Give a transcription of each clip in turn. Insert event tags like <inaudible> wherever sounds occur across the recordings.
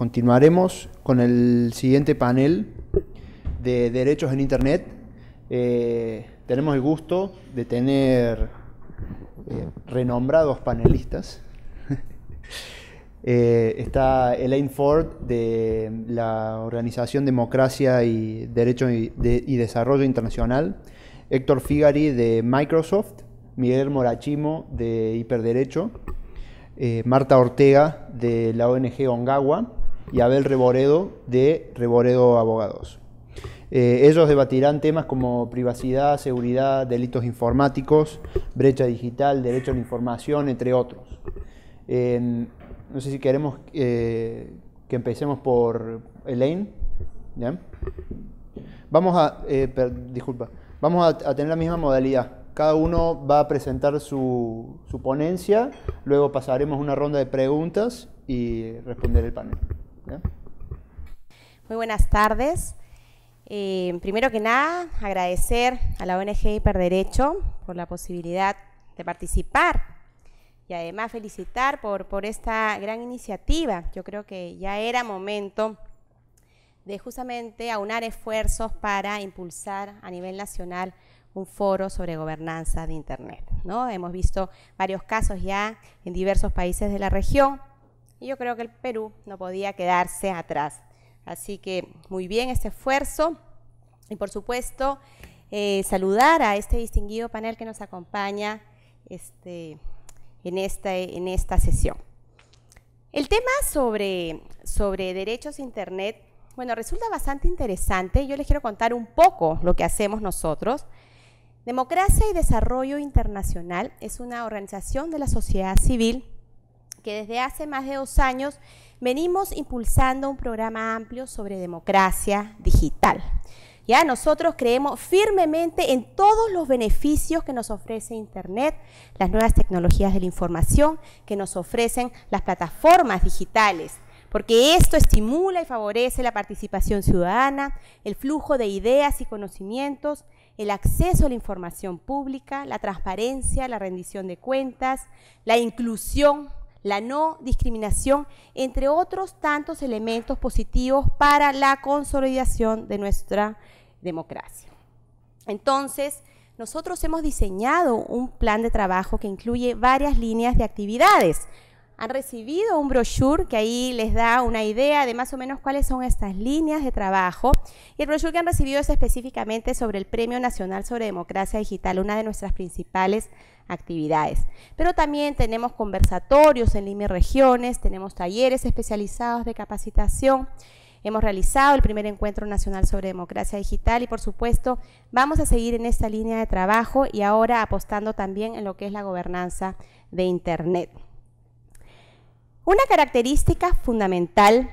continuaremos con el siguiente panel de derechos en Internet. Eh, tenemos el gusto de tener eh, renombrados panelistas. <laughs> Eh, está Elaine Ford de la Organización Democracia y Derecho y, y Desarrollo Internacional, Héctor Figari de Microsoft, Miguel Morachimo de Hiperderecho, Marta Ortega de la ONG Ongawa, y Abel Reboredo de Reboredo Abogados. Eh, ellos debatirán temas como privacidad, seguridad, delitos informáticos, brecha digital, derecho a la información, entre otros. no sé si queremos eh, que empecemos por Elaine. Vamos a, eh, disculpa, vamos a, tener la misma modalidad. Cada uno va a presentar su, su ponencia, luego pasaremos una ronda de preguntas y responder el panel. Muy buenas tardes. Eh, primero que nada, agradecer a la ONG Hiperderecho por la posibilidad de participar y además felicitar por, por esta gran iniciativa. Yo creo que ya era momento de justamente aunar esfuerzos para impulsar a nivel nacional un foro sobre gobernanza de Internet. ¿no? Hemos visto varios casos ya en diversos países de la región y yo creo que el Perú no podía quedarse atrás. Así que muy bien este esfuerzo y por supuesto eh, saludar a este distinguido panel que nos acompaña este, en, esta, en esta sesión. El tema sobre, sobre derechos Internet, bueno, resulta bastante interesante. Yo les quiero contar un poco lo que hacemos nosotros. Democracia y Desarrollo Internacional es una organización de la sociedad civil que desde hace más de dos años venimos impulsando un programa amplio sobre democracia digital. Ya nosotros creemos firmemente en todos los beneficios que nos ofrece Internet, las nuevas tecnologías de la información que nos ofrecen las plataformas digitales, porque esto estimula y favorece la participación ciudadana, el flujo de ideas y conocimientos, el acceso a la información pública, la transparencia, la rendición de cuentas, la inclusión la no discriminación, entre otros tantos elementos positivos para la consolidación de nuestra democracia. Entonces, nosotros hemos diseñado un plan de trabajo que incluye varias líneas de actividades han recibido un brochure que ahí les da una idea de más o menos cuáles son estas líneas de trabajo. Y el brochure que han recibido es específicamente sobre el Premio Nacional sobre Democracia Digital, una de nuestras principales actividades. Pero también tenemos conversatorios en líneas Regiones, tenemos talleres especializados de capacitación. Hemos realizado el primer encuentro nacional sobre democracia digital y por supuesto vamos a seguir en esta línea de trabajo y ahora apostando también en lo que es la gobernanza de Internet. Una característica fundamental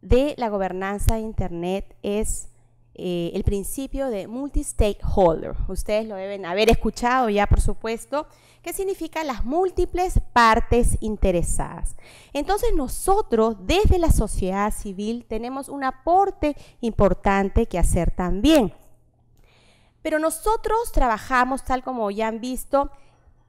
de la gobernanza de Internet es eh, el principio de multistakeholder. Ustedes lo deben haber escuchado ya, por supuesto, que significa las múltiples partes interesadas. Entonces nosotros, desde la sociedad civil, tenemos un aporte importante que hacer también. Pero nosotros trabajamos, tal como ya han visto,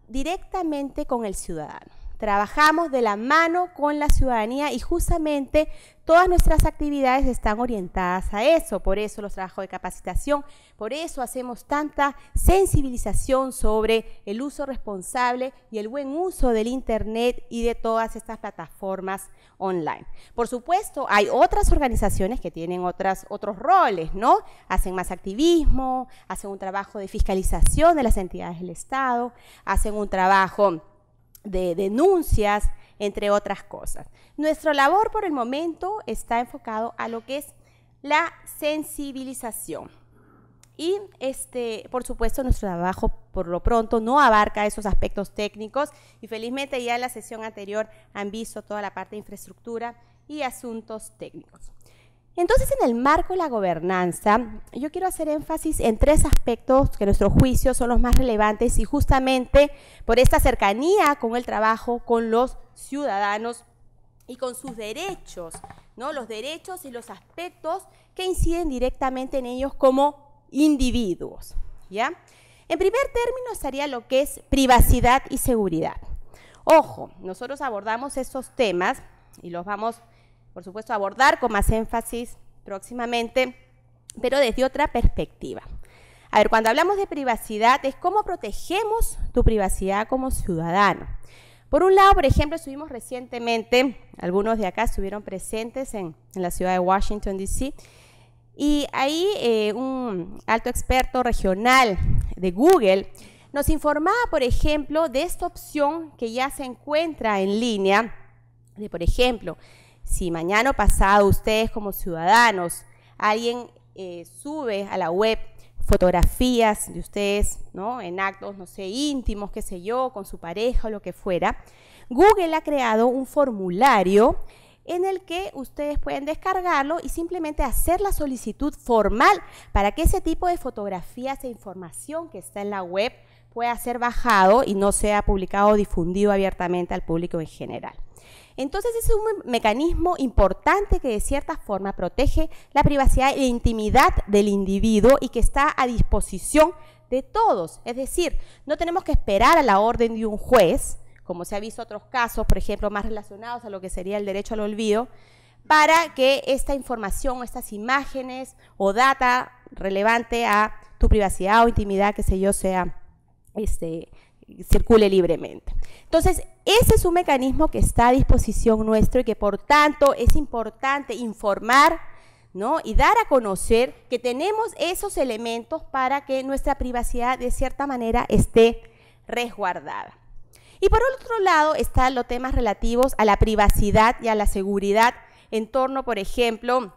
directamente con el ciudadano. Trabajamos de la mano con la ciudadanía y justamente todas nuestras actividades están orientadas a eso. Por eso los trabajos de capacitación, por eso hacemos tanta sensibilización sobre el uso responsable y el buen uso del Internet y de todas estas plataformas online. Por supuesto, hay otras organizaciones que tienen otras, otros roles, ¿no? Hacen más activismo, hacen un trabajo de fiscalización de las entidades del Estado, hacen un trabajo de denuncias, entre otras cosas. Nuestra labor por el momento está enfocado a lo que es la sensibilización. Y este, por supuesto, nuestro trabajo por lo pronto no abarca esos aspectos técnicos y felizmente ya en la sesión anterior han visto toda la parte de infraestructura y asuntos técnicos. Entonces, en el marco de la gobernanza, yo quiero hacer énfasis en tres aspectos que a nuestro juicio son los más relevantes y justamente por esta cercanía con el trabajo, con los ciudadanos y con sus derechos, ¿no? Los derechos y los aspectos que inciden directamente en ellos como individuos, ¿ya? En primer término estaría lo que es privacidad y seguridad. Ojo, nosotros abordamos estos temas y los vamos por supuesto, abordar con más énfasis próximamente, pero desde otra perspectiva. A ver, cuando hablamos de privacidad es cómo protegemos tu privacidad como ciudadano. Por un lado, por ejemplo, estuvimos recientemente, algunos de acá estuvieron presentes en, la ciudad de Washington, D.C., y ahí eh, un alto experto regional de Google nos informaba, por ejemplo, de esta opción que ya se encuentra en línea, de, por ejemplo, si mañana o pasado ustedes como ciudadanos, alguien eh, sube a la web fotografías de ustedes, ¿no? En actos, no sé, íntimos, qué sé yo, con su pareja o lo que fuera, Google ha creado un formulario en el que ustedes pueden descargarlo y simplemente hacer la solicitud formal para que ese tipo de fotografías e información que está en la web pueda ser bajado y no sea publicado o difundido abiertamente al público en general. Entonces es un mecanismo importante que de cierta forma protege la privacidad e intimidad del individuo y que está a disposición de todos. Es decir, no tenemos que esperar a la orden de un juez, como se ha visto otros casos, por ejemplo, más relacionados a lo que sería el derecho al olvido, para que esta información, estas imágenes o data relevante a tu privacidad o intimidad, que sé yo, sea este, circule libremente. Entonces, ese es un mecanismo que está a disposición nuestro y que por tanto es importante informar ¿no? y dar a conocer que tenemos esos elementos para que nuestra privacidad de cierta manera esté resguardada. Y por otro lado están los temas relativos a la privacidad y a la seguridad en torno, por ejemplo,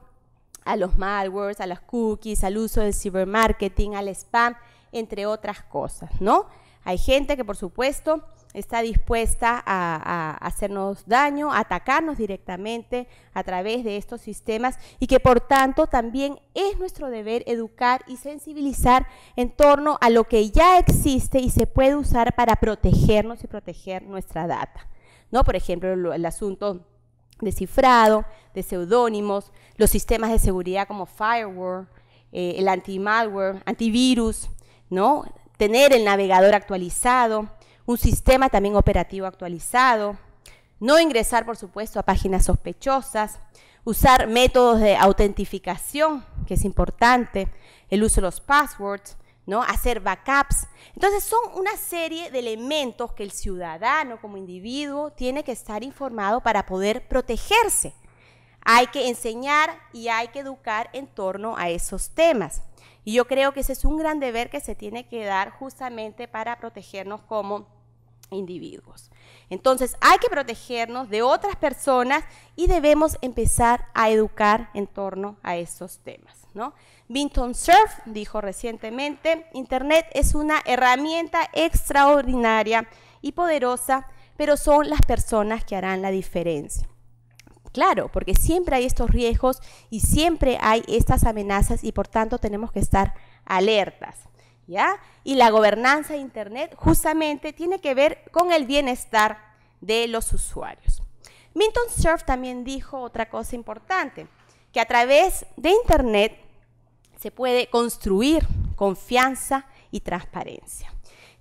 a los malwares, a las cookies, al uso del cibermarketing, al spam entre otras cosas, ¿no? Hay gente que, por supuesto, está dispuesta a, hacernos daño, a atacarnos directamente a través de estos sistemas y que por tanto también es nuestro deber educar y sensibilizar en torno a lo que ya existe y se puede usar para protegernos y proteger nuestra data. ¿No? Por ejemplo, el asunto de cifrado, de pseudónimos, los sistemas de seguridad como firewall, eh, el anti-malware, antivirus, ¿no? Tener el navegador actualizado, un sistema también operativo actualizado, no ingresar, por supuesto, a páginas sospechosas, usar métodos de autentificación, que es importante, el uso de los passwords, ¿no? hacer backups. Entonces son una serie de elementos que el ciudadano como individuo tiene que estar informado para poder protegerse. Hay que enseñar y hay que educar en torno a esos temas. Y yo creo que ese es un gran deber que se tiene que dar justamente para protegernos como individuos. Entonces hay que protegernos de otras personas y debemos empezar a educar en torno a estos temas. ¿no? Vinton Cerf dijo recientemente, Internet es una herramienta extraordinaria y poderosa, pero son las personas que harán la diferencia. Claro, porque siempre hay estos riesgos y siempre hay estas amenazas y por tanto tenemos que estar alertas. ¿ya? Y la gobernanza de Internet justamente tiene que ver con el bienestar de los usuarios. Minton Surf también dijo otra cosa importante, que a través de Internet se puede construir confianza y transparencia.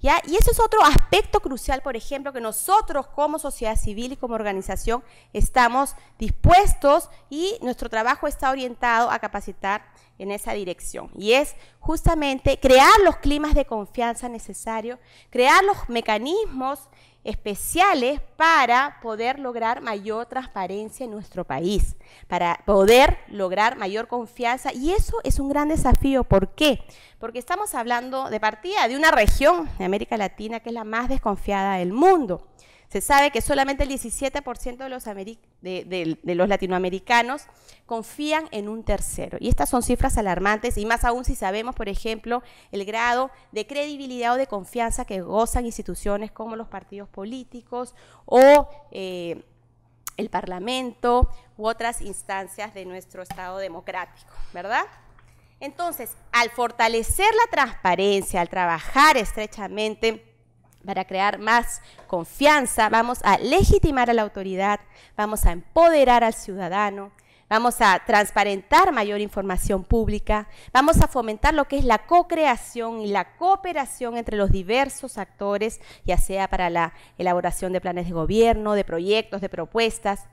Y eso es otro aspecto crucial, por ejemplo, que nosotros como sociedad civil y como organización estamos dispuestos y nuestro trabajo está orientado a capacitar en esa dirección. Y es justamente crear los climas de confianza necesarios, crear los mecanismos especiales para poder lograr mayor transparencia en nuestro país, para poder lograr mayor confianza. Y eso es un gran desafío. ¿Por qué? Porque estamos hablando de partida de una región de América Latina que es la más desconfiada del mundo. Se sabe que solamente el 17% de los, latinoamericanos confían en un tercero. Y estas son cifras alarmantes, y más aún si sabemos, por ejemplo, el grado de credibilidad o de confianza que gozan instituciones como los partidos políticos o... Eh, el Parlamento u otras instancias de nuestro Estado democrático, ¿verdad? Entonces, al fortalecer la transparencia, al trabajar estrechamente para crear más confianza, vamos a legitimar a la autoridad, vamos a empoderar al ciudadano, vamos a transparentar mayor información pública, vamos a fomentar lo que es la co-creación y la cooperación entre los diversos actores, ya sea para la elaboración de planes de gobierno, de proyectos, de propuestas.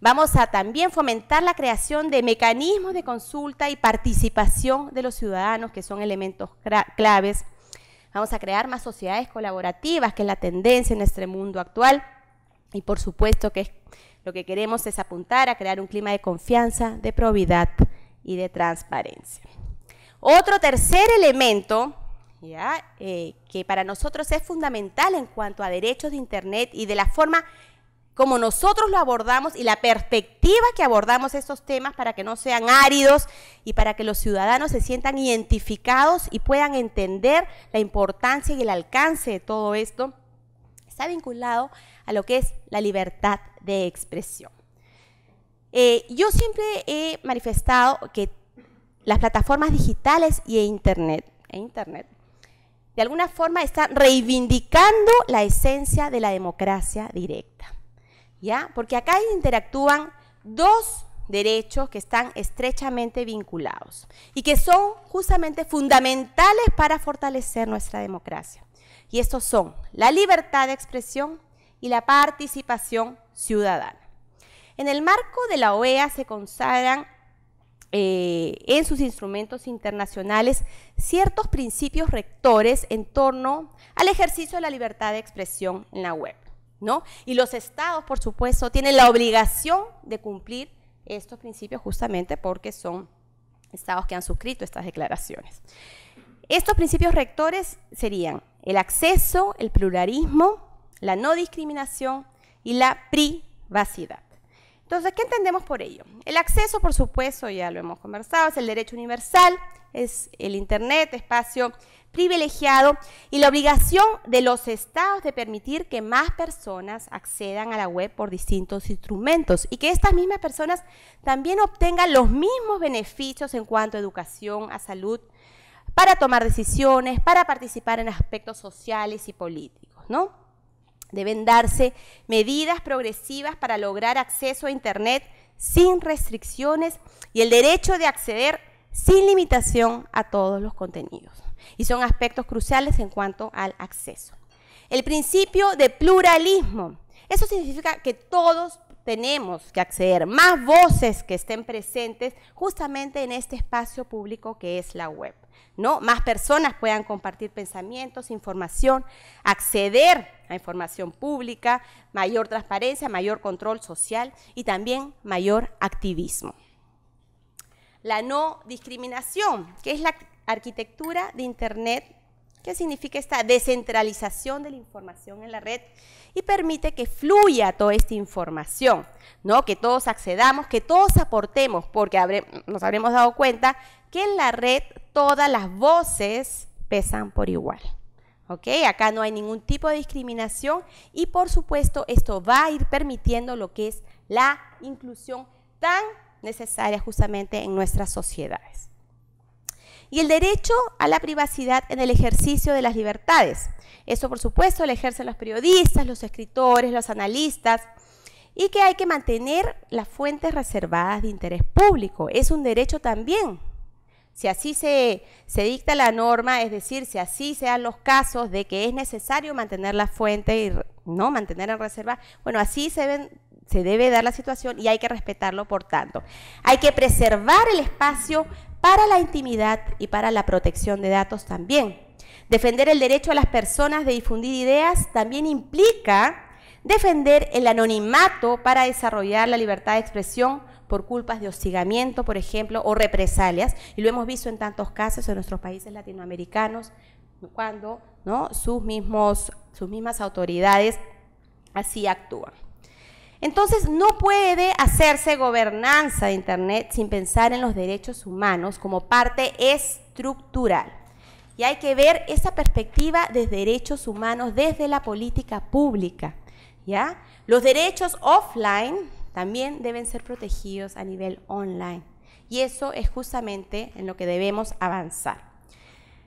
Vamos a también fomentar la creación de mecanismos de consulta y participación de los ciudadanos, que son elementos claves vamos a crear más sociedades colaborativas, que es la tendencia en nuestro mundo actual. Y por supuesto que lo que queremos es apuntar a crear un clima de confianza, de probidad y de transparencia. Otro tercer elemento eh, que para nosotros es fundamental en cuanto a derechos de Internet y de la forma como nosotros lo abordamos y la perspectiva que abordamos estos temas para que no sean áridos y para que los ciudadanos se sientan identificados y puedan entender la importancia y el alcance de todo esto, está vinculado a lo que es la libertad de expresión. Eh, yo siempre he manifestado que las plataformas digitales y e Internet, e Internet de alguna forma están reivindicando la esencia de la democracia directa. Porque acá interactúan dos derechos que están estrechamente vinculados y que son justamente fundamentales para fortalecer nuestra democracia. Y estos son la libertad de expresión y la participación ciudadana. En el marco de la OEA se consagran eh, en sus instrumentos internacionales ciertos principios rectores en torno al ejercicio de la libertad de expresión en la web. Y los estados, por supuesto, tienen la obligación de cumplir estos principios justamente porque son estados que han suscrito estas declaraciones. Estos principios rectores serían el acceso, el pluralismo, la no discriminación y la privacidad. Entonces, ¿qué entendemos por ello? El acceso, por supuesto, ya lo hemos conversado, es el derecho universal, es el Internet, espacio privilegiado y la obligación de los estados de permitir que más personas accedan a la web por distintos instrumentos y que estas mismas personas también obtengan los mismos beneficios en cuanto a educación, a salud, para tomar decisiones, para participar en aspectos sociales y políticos, ¿no? Deben darse medidas progresivas para lograr acceso a Internet sin restricciones y el derecho de acceder sin limitación a todos los contenidos y son aspectos cruciales en cuanto al acceso. El principio de pluralismo. Eso significa que todos tenemos que acceder, más voces que estén presentes justamente en este espacio público que es la web. ¿no? Más personas puedan compartir pensamientos, información, acceder a información pública, mayor transparencia, mayor control social y también mayor activismo. La no discriminación, que es la arquitectura de Internet, que significa esta descentralización de la información en la red y permite que fluya toda esta información, ¿no? que todos accedamos, que todos aportemos, porque nos habremos dado cuenta que en la red todas las voces pesan por igual. ¿ok? acá no hay ningún tipo de discriminación y por supuesto esto va a ir permitiendo lo que es la inclusión tan necesaria justamente en nuestras sociedades y el derecho a la privacidad en el ejercicio de las libertades. Eso, por supuesto, lo ejercen los periodistas, los escritores, los analistas, y que hay que mantener las fuentes reservadas de interés público. Es un derecho también. Si así se, dicta la norma, es decir, si así se dan los casos de que es necesario mantener la fuente y no mantener en reserva, bueno, así se ven se debe dar la situación y hay que respetarlo, por tanto. Hay que preservar el espacio para la intimidad y para la protección de datos también. Defender el derecho a las personas de difundir ideas también implica defender el anonimato para desarrollar la libertad de expresión por culpas de hostigamiento, por ejemplo, o represalias, y lo hemos visto en tantos casos en nuestros países latinoamericanos, cuando sus, mismos, sus mismas autoridades así actúan. Entonces, no puede hacerse gobernanza de Internet sin pensar en los derechos humanos como parte estructural. Y hay que ver esa perspectiva de derechos humanos desde la política pública. ¿ya? Los derechos offline también deben ser protegidos a nivel online. Y eso es justamente en lo que debemos avanzar.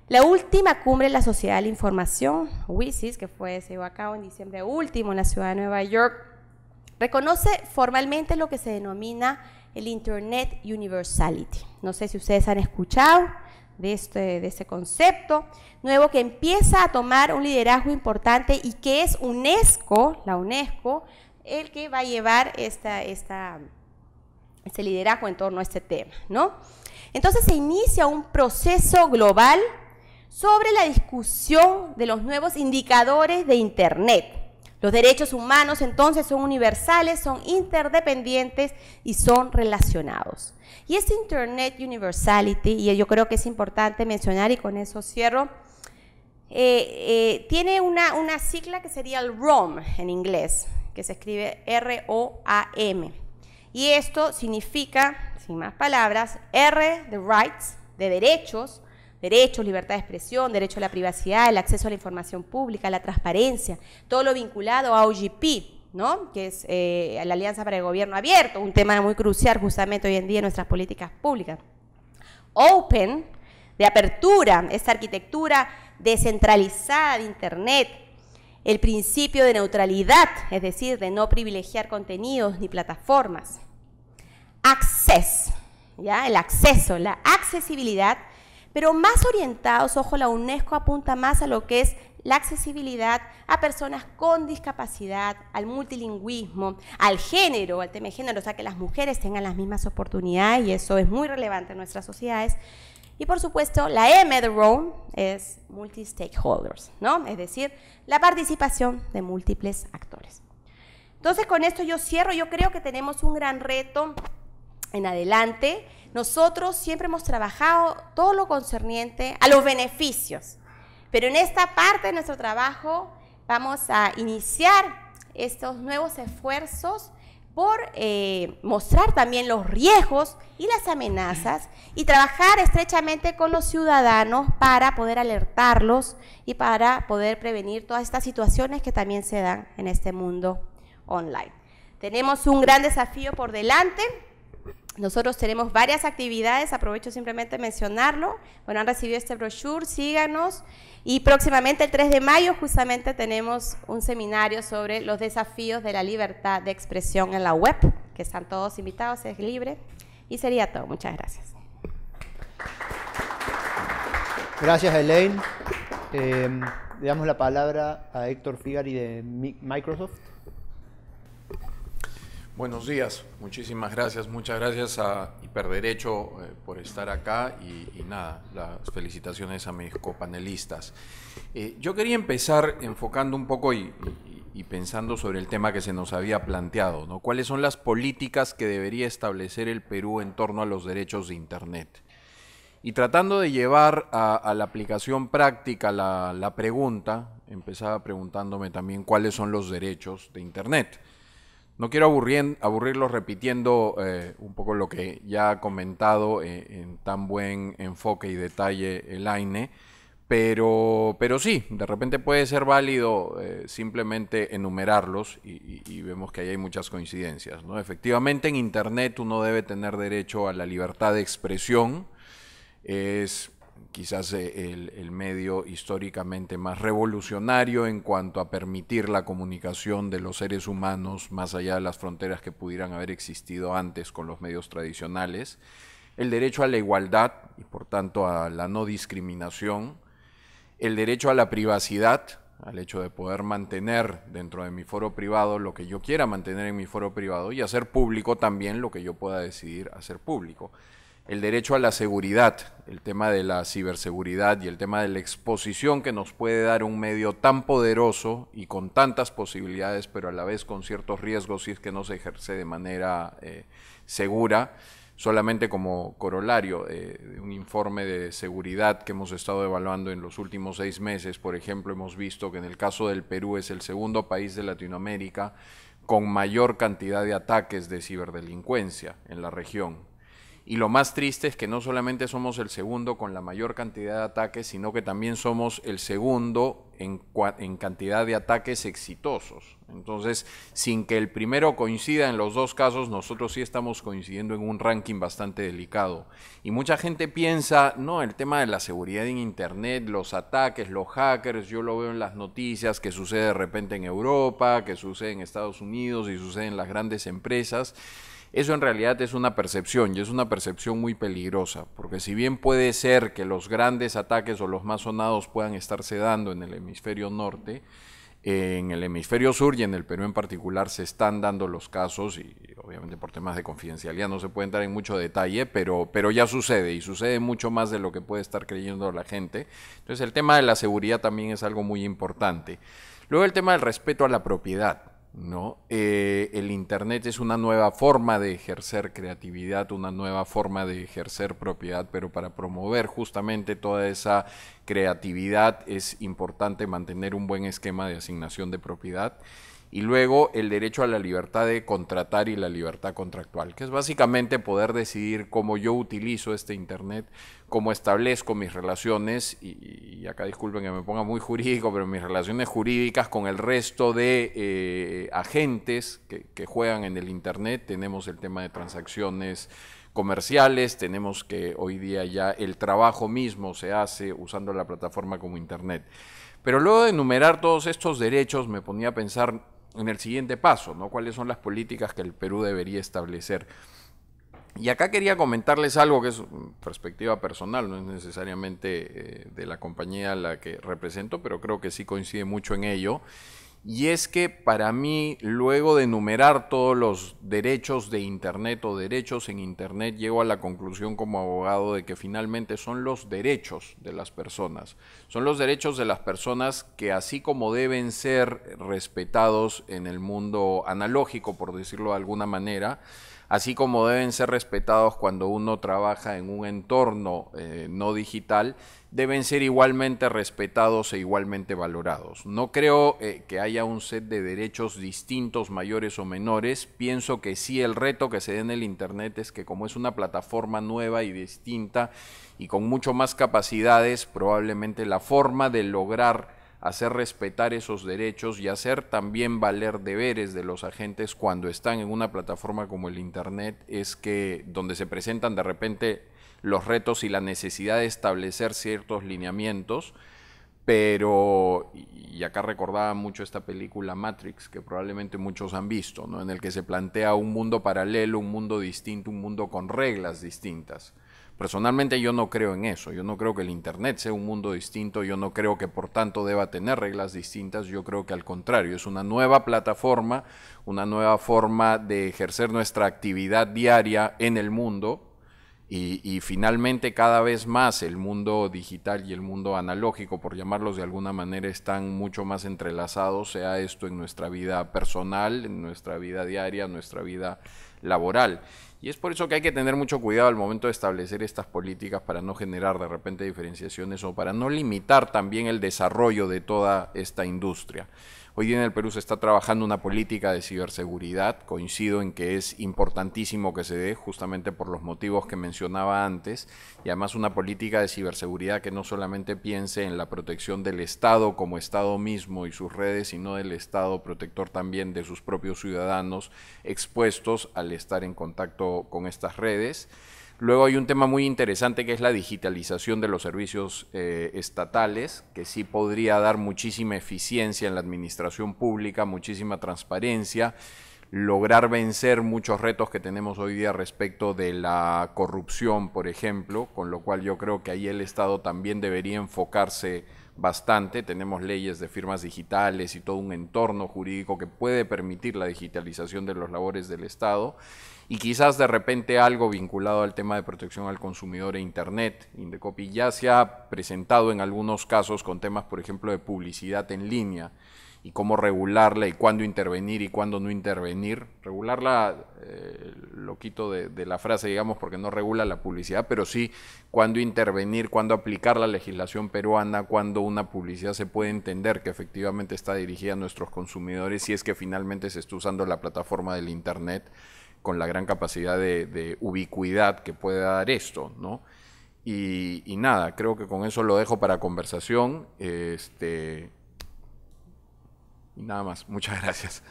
La última cumbre de la Sociedad de la Información, WISIS, que fue, se llevó a cabo en diciembre último en la ciudad de Nueva York, Reconoce formalmente lo que se denomina el Internet Universality. No sé si ustedes han escuchado de este, de concepto nuevo que empieza a tomar un liderazgo importante y que es UNESCO, la UNESCO, el que va a llevar esta, este liderazgo en torno a este tema, ¿no? Entonces se inicia un proceso global sobre la discusión de los nuevos indicadores de Internet los derechos humanos entonces son universales, son interdependientes y son relacionados. Y es Internet Universality, y yo creo que es importante mencionar y con eso cierro, eh, eh, tiene una, sigla que sería el ROM en inglés, que se escribe R-O-A-M. Y esto significa, sin más palabras, R de rights, de derechos, derechos, libertad de expresión, derecho a la privacidad, el acceso a la información pública, la transparencia, todo lo vinculado a OGP, ¿no? que es eh, la Alianza para el Gobierno Abierto, un tema muy crucial justamente hoy en día en nuestras políticas públicas. Open, de apertura, esta arquitectura descentralizada de Internet, el principio de neutralidad, es decir, de no privilegiar contenidos ni plataformas. Access, ¿ya? el acceso, la accesibilidad pero más orientados, ojo, la UNESCO apunta más a lo que es la accesibilidad a personas con discapacidad, al multilingüismo, al género, al tema de género, o sea, que las mujeres tengan las mismas oportunidades y eso es muy relevante en nuestras sociedades. Y por supuesto, la M de Rome es multi-stakeholders, ¿no? Es decir, la participación de múltiples actores. Entonces, con esto yo cierro. Yo creo que tenemos un gran reto en adelante nosotros siempre hemos trabajado todo lo concerniente a los beneficios, pero en esta parte de nuestro trabajo vamos a iniciar estos nuevos esfuerzos por eh, mostrar también los riesgos y las amenazas y trabajar estrechamente con los ciudadanos para poder alertarlos y para poder prevenir todas estas situaciones que también se dan en este mundo online. Tenemos un gran desafío por delante. Nosotros tenemos varias actividades, aprovecho simplemente mencionarlo. Bueno, han recibido este brochure, síganos. Y próximamente, el 3 de mayo, justamente tenemos un seminario sobre los desafíos de la libertad de expresión en la web, que están todos invitados, es libre. Y sería todo. Muchas gracias. Gracias, Elaine. Eh, le damos la palabra a Héctor Figari de Microsoft. Buenos días, muchísimas gracias, muchas gracias a Hiperderecho eh, por estar acá y, nada, las felicitaciones a mis copanelistas. Eh, yo quería empezar enfocando un poco y, pensando sobre el tema que se nos había planteado, ¿no? ¿Cuáles son las políticas que debería establecer el Perú en torno a los derechos de Internet? Y tratando de llevar a, la aplicación práctica la pregunta, empezaba preguntándome también cuáles son los derechos de Internet. No quiero aburrirlos repitiendo eh, un poco lo que ya ha comentado eh, en tan buen enfoque y detalle el AINE, pero, pero sí, de repente puede ser válido eh, simplemente enumerarlos y, vemos que ahí hay muchas coincidencias. ¿no? Efectivamente, en Internet uno debe tener derecho a la libertad de expresión. Es quizás eh, el, medio históricamente más revolucionario en cuanto a permitir la comunicación de los seres humanos más allá de las fronteras que pudieran haber existido antes con los medios tradicionales, el derecho a la igualdad y por tanto a la no discriminación, el derecho a la privacidad, al hecho de poder mantener dentro de mi foro privado lo que yo quiera mantener en mi foro privado y hacer público también lo que yo pueda decidir hacer público el derecho a la seguridad, el tema de la ciberseguridad y el tema de la exposición que nos puede dar un medio tan poderoso y con tantas posibilidades, pero a la vez con ciertos riesgos si es que no se ejerce de manera eh, segura. Solamente como corolario eh, de un informe de seguridad que hemos estado evaluando en los últimos seis meses, por ejemplo, hemos visto que en el caso del Perú es el segundo país de Latinoamérica con mayor cantidad de ataques de ciberdelincuencia en la región, y lo más triste es que no solamente somos el segundo con la mayor cantidad de ataques, sino que también somos el segundo en, cantidad de ataques exitosos. Entonces, sin que el primero coincida en los dos casos, nosotros sí estamos coincidiendo en un ranking bastante delicado. Y mucha gente piensa, no, el tema de la seguridad en Internet, los ataques, los hackers, yo lo veo en las noticias que sucede de repente en Europa, que sucede en Estados Unidos y sucede en las grandes empresas. Eso en realidad es una percepción y es una percepción muy peligrosa, porque si bien puede ser que los grandes ataques o los más sonados puedan estarse dando en el hemisferio norte, en el hemisferio sur y en el Perú en particular se están dando los casos y obviamente por temas de confidencialidad no se puede entrar en mucho detalle, pero, pero ya sucede y sucede mucho más de lo que puede estar creyendo la gente. Entonces el tema de la seguridad también es algo muy importante. Luego el tema del respeto a la propiedad. ¿no? Eh, el Internet es una nueva forma de ejercer creatividad, una nueva forma de ejercer propiedad, pero para promover justamente toda esa creatividad es importante mantener un buen esquema de asignación de propiedad y luego el derecho a la libertad de contratar y la libertad contractual, que es básicamente poder decidir cómo yo utilizo este Internet, cómo establezco mis relaciones, y, acá disculpen que me ponga muy jurídico, pero mis relaciones jurídicas con el resto de eh, agentes que juegan en el Internet. Tenemos el tema de transacciones comerciales, tenemos que hoy día ya el trabajo mismo se hace usando la plataforma como Internet. Pero luego de enumerar todos estos derechos me ponía a pensar en el siguiente paso, ¿no? ¿Cuáles son las políticas que el Perú debería establecer? Y acá quería comentarles algo que es perspectiva personal, no es necesariamente eh, de la compañía a la que represento, pero creo que sí coincide mucho en ello. Y es que para mí, luego de enumerar todos los derechos de Internet o derechos en Internet, llego a la conclusión como abogado de que finalmente son los derechos de las personas. Son los derechos de las personas que así como deben ser respetados en el mundo analógico, por decirlo de alguna manera, así como deben ser respetados cuando uno trabaja en un entorno eh, no digital, deben ser igualmente respetados e igualmente valorados. No creo eh, que haya un set de derechos distintos, mayores o menores. Pienso que sí, el reto que se da en el Internet es que como es una plataforma nueva y distinta y con mucho más capacidades, probablemente la forma de lograr hacer respetar esos derechos y hacer también valer deberes de los agentes cuando están en una plataforma como el Internet es que donde se presentan de repente los retos y la necesidad de establecer ciertos lineamientos, pero, y acá recordaba mucho esta película Matrix, que probablemente muchos han visto, ¿no? en el que se plantea un mundo paralelo, un mundo distinto, un mundo con reglas distintas. Personalmente yo no creo en eso, yo no creo que el Internet sea un mundo distinto, yo no creo que por tanto deba tener reglas distintas, yo creo que al contrario, es una nueva plataforma, una nueva forma de ejercer nuestra actividad diaria en el mundo y, finalmente cada vez más el mundo digital y el mundo analógico, por llamarlos de alguna manera, están mucho más entrelazados, sea esto en nuestra vida personal, en nuestra vida diaria, en nuestra vida laboral. Y es por eso que hay que tener mucho cuidado al momento de establecer estas políticas para no generar de repente diferenciaciones o para no limitar también el desarrollo de toda esta industria. Hoy día en el Perú se está trabajando una política de ciberseguridad. Coincido en que es importantísimo que se dé justamente por los motivos que mencionaba antes. Y además una política de ciberseguridad que no solamente piense en la protección del Estado como Estado mismo y sus redes, sino del Estado protector también de sus propios ciudadanos expuestos al estar en contacto con estas redes. Luego hay un tema muy interesante que es la digitalización de los servicios eh, estatales, que sí podría dar muchísima eficiencia en la administración pública, muchísima transparencia, lograr vencer muchos retos que tenemos hoy día respecto de la corrupción, por ejemplo, con lo cual yo creo que ahí el Estado también debería enfocarse bastante. Tenemos leyes de firmas digitales y todo un entorno jurídico que puede permitir la digitalización de los labores del Estado y quizás de repente algo vinculado al tema de protección al consumidor e Internet. Indecopi ya se ha presentado en algunos casos con temas, por ejemplo, de publicidad en línea y cómo regularla y cuándo intervenir y cuándo no intervenir. Regularla, eh, lo quito de, de, la frase, digamos, porque no regula la publicidad, pero sí cuándo intervenir, cuándo aplicar la legislación peruana, cuándo una publicidad se puede entender que efectivamente está dirigida a nuestros consumidores si es que finalmente se está usando la plataforma del Internet con la gran capacidad de, ubicuidad que puede dar esto, ¿no? Y, nada, creo que con eso lo dejo para conversación. Este, y nada más, muchas gracias.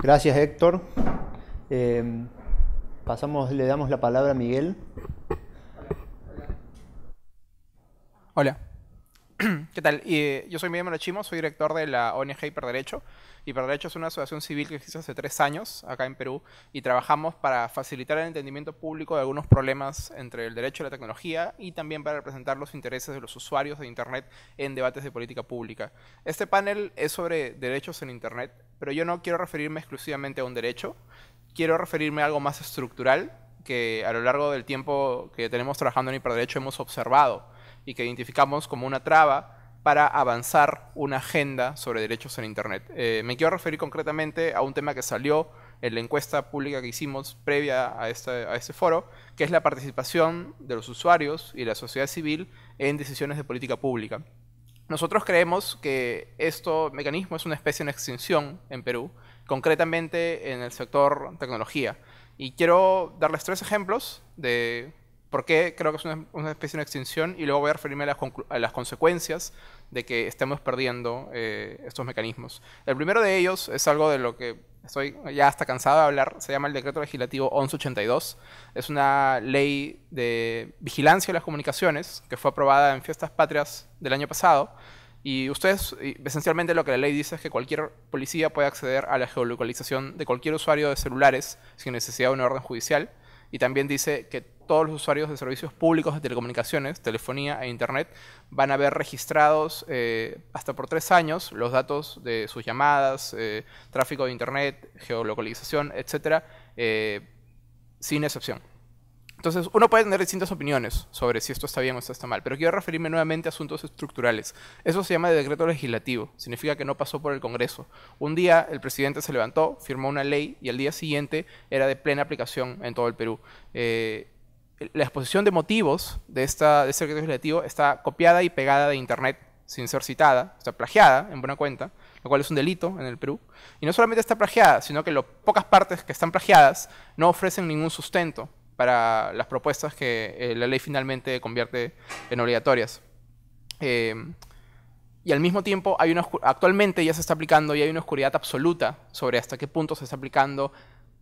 Gracias, Héctor. Eh, pasamos, le damos la palabra a Miguel. Hola. <clears throat> ¿Qué tal? Eh, yo soy Miguel Marachimo, soy director de la ONG Hiperderecho. Y para Hiperderecho es una asociación civil que existe hace tres años acá en Perú y trabajamos para facilitar el entendimiento público de algunos problemas entre el derecho y la tecnología y también para representar los intereses de los usuarios de Internet en debates de política pública. Este panel es sobre derechos en Internet, pero yo no quiero referirme exclusivamente a un derecho, quiero referirme a algo más estructural que a lo largo del tiempo que tenemos trabajando en hiperderecho hemos observado y que identificamos como una traba para avanzar una agenda sobre derechos en Internet. Eh, me quiero referir concretamente a un tema que salió en la encuesta pública que hicimos previa a este, a este foro, que es la participación de los usuarios y la sociedad civil en decisiones de política pública. Nosotros creemos que este mecanismo es una especie en extinción en Perú, concretamente en el sector tecnología. Y quiero darles tres ejemplos de por qué creo que es una, especie de extinción y luego voy a referirme a las, consecuencias de que estemos perdiendo eh, estos mecanismos. El primero de ellos es algo de lo que estoy ya hasta cansado de hablar, se llama el Decreto Legislativo 1182. Es una ley de vigilancia de las comunicaciones que fue aprobada en Fiestas Patrias del año pasado. Y ustedes, esencialmente lo que la ley dice es que cualquier policía puede acceder a la geolocalización de cualquier usuario de celulares sin necesidad de una orden judicial y también dice que todos los usuarios de servicios públicos de telecomunicaciones, telefonía e Internet van a ver registrados eh, hasta por tres años los datos de sus llamadas, eh, tráfico de Internet, geolocalización, etcétera, eh, sin excepción. Entonces, uno puede tener distintas opiniones sobre si esto está bien o está mal, pero quiero referirme nuevamente a asuntos estructurales. Eso se llama de decreto legislativo, significa que no pasó por el Congreso. Un día el presidente se levantó, firmó una ley y al día siguiente era de plena aplicación en todo el Perú. Eh, la exposición de motivos de, de este decreto legislativo está copiada y pegada de Internet sin ser citada, está plagiada en buena cuenta, lo cual es un delito en el Perú. Y no solamente está plagiada, sino que las pocas partes que están plagiadas no ofrecen ningún sustento para las propuestas que eh, la ley finalmente convierte en obligatorias. Em, y al mismo tiempo, hay una actualmente ya se está aplicando y hay una oscuridad absoluta sobre hasta qué punto se está aplicando,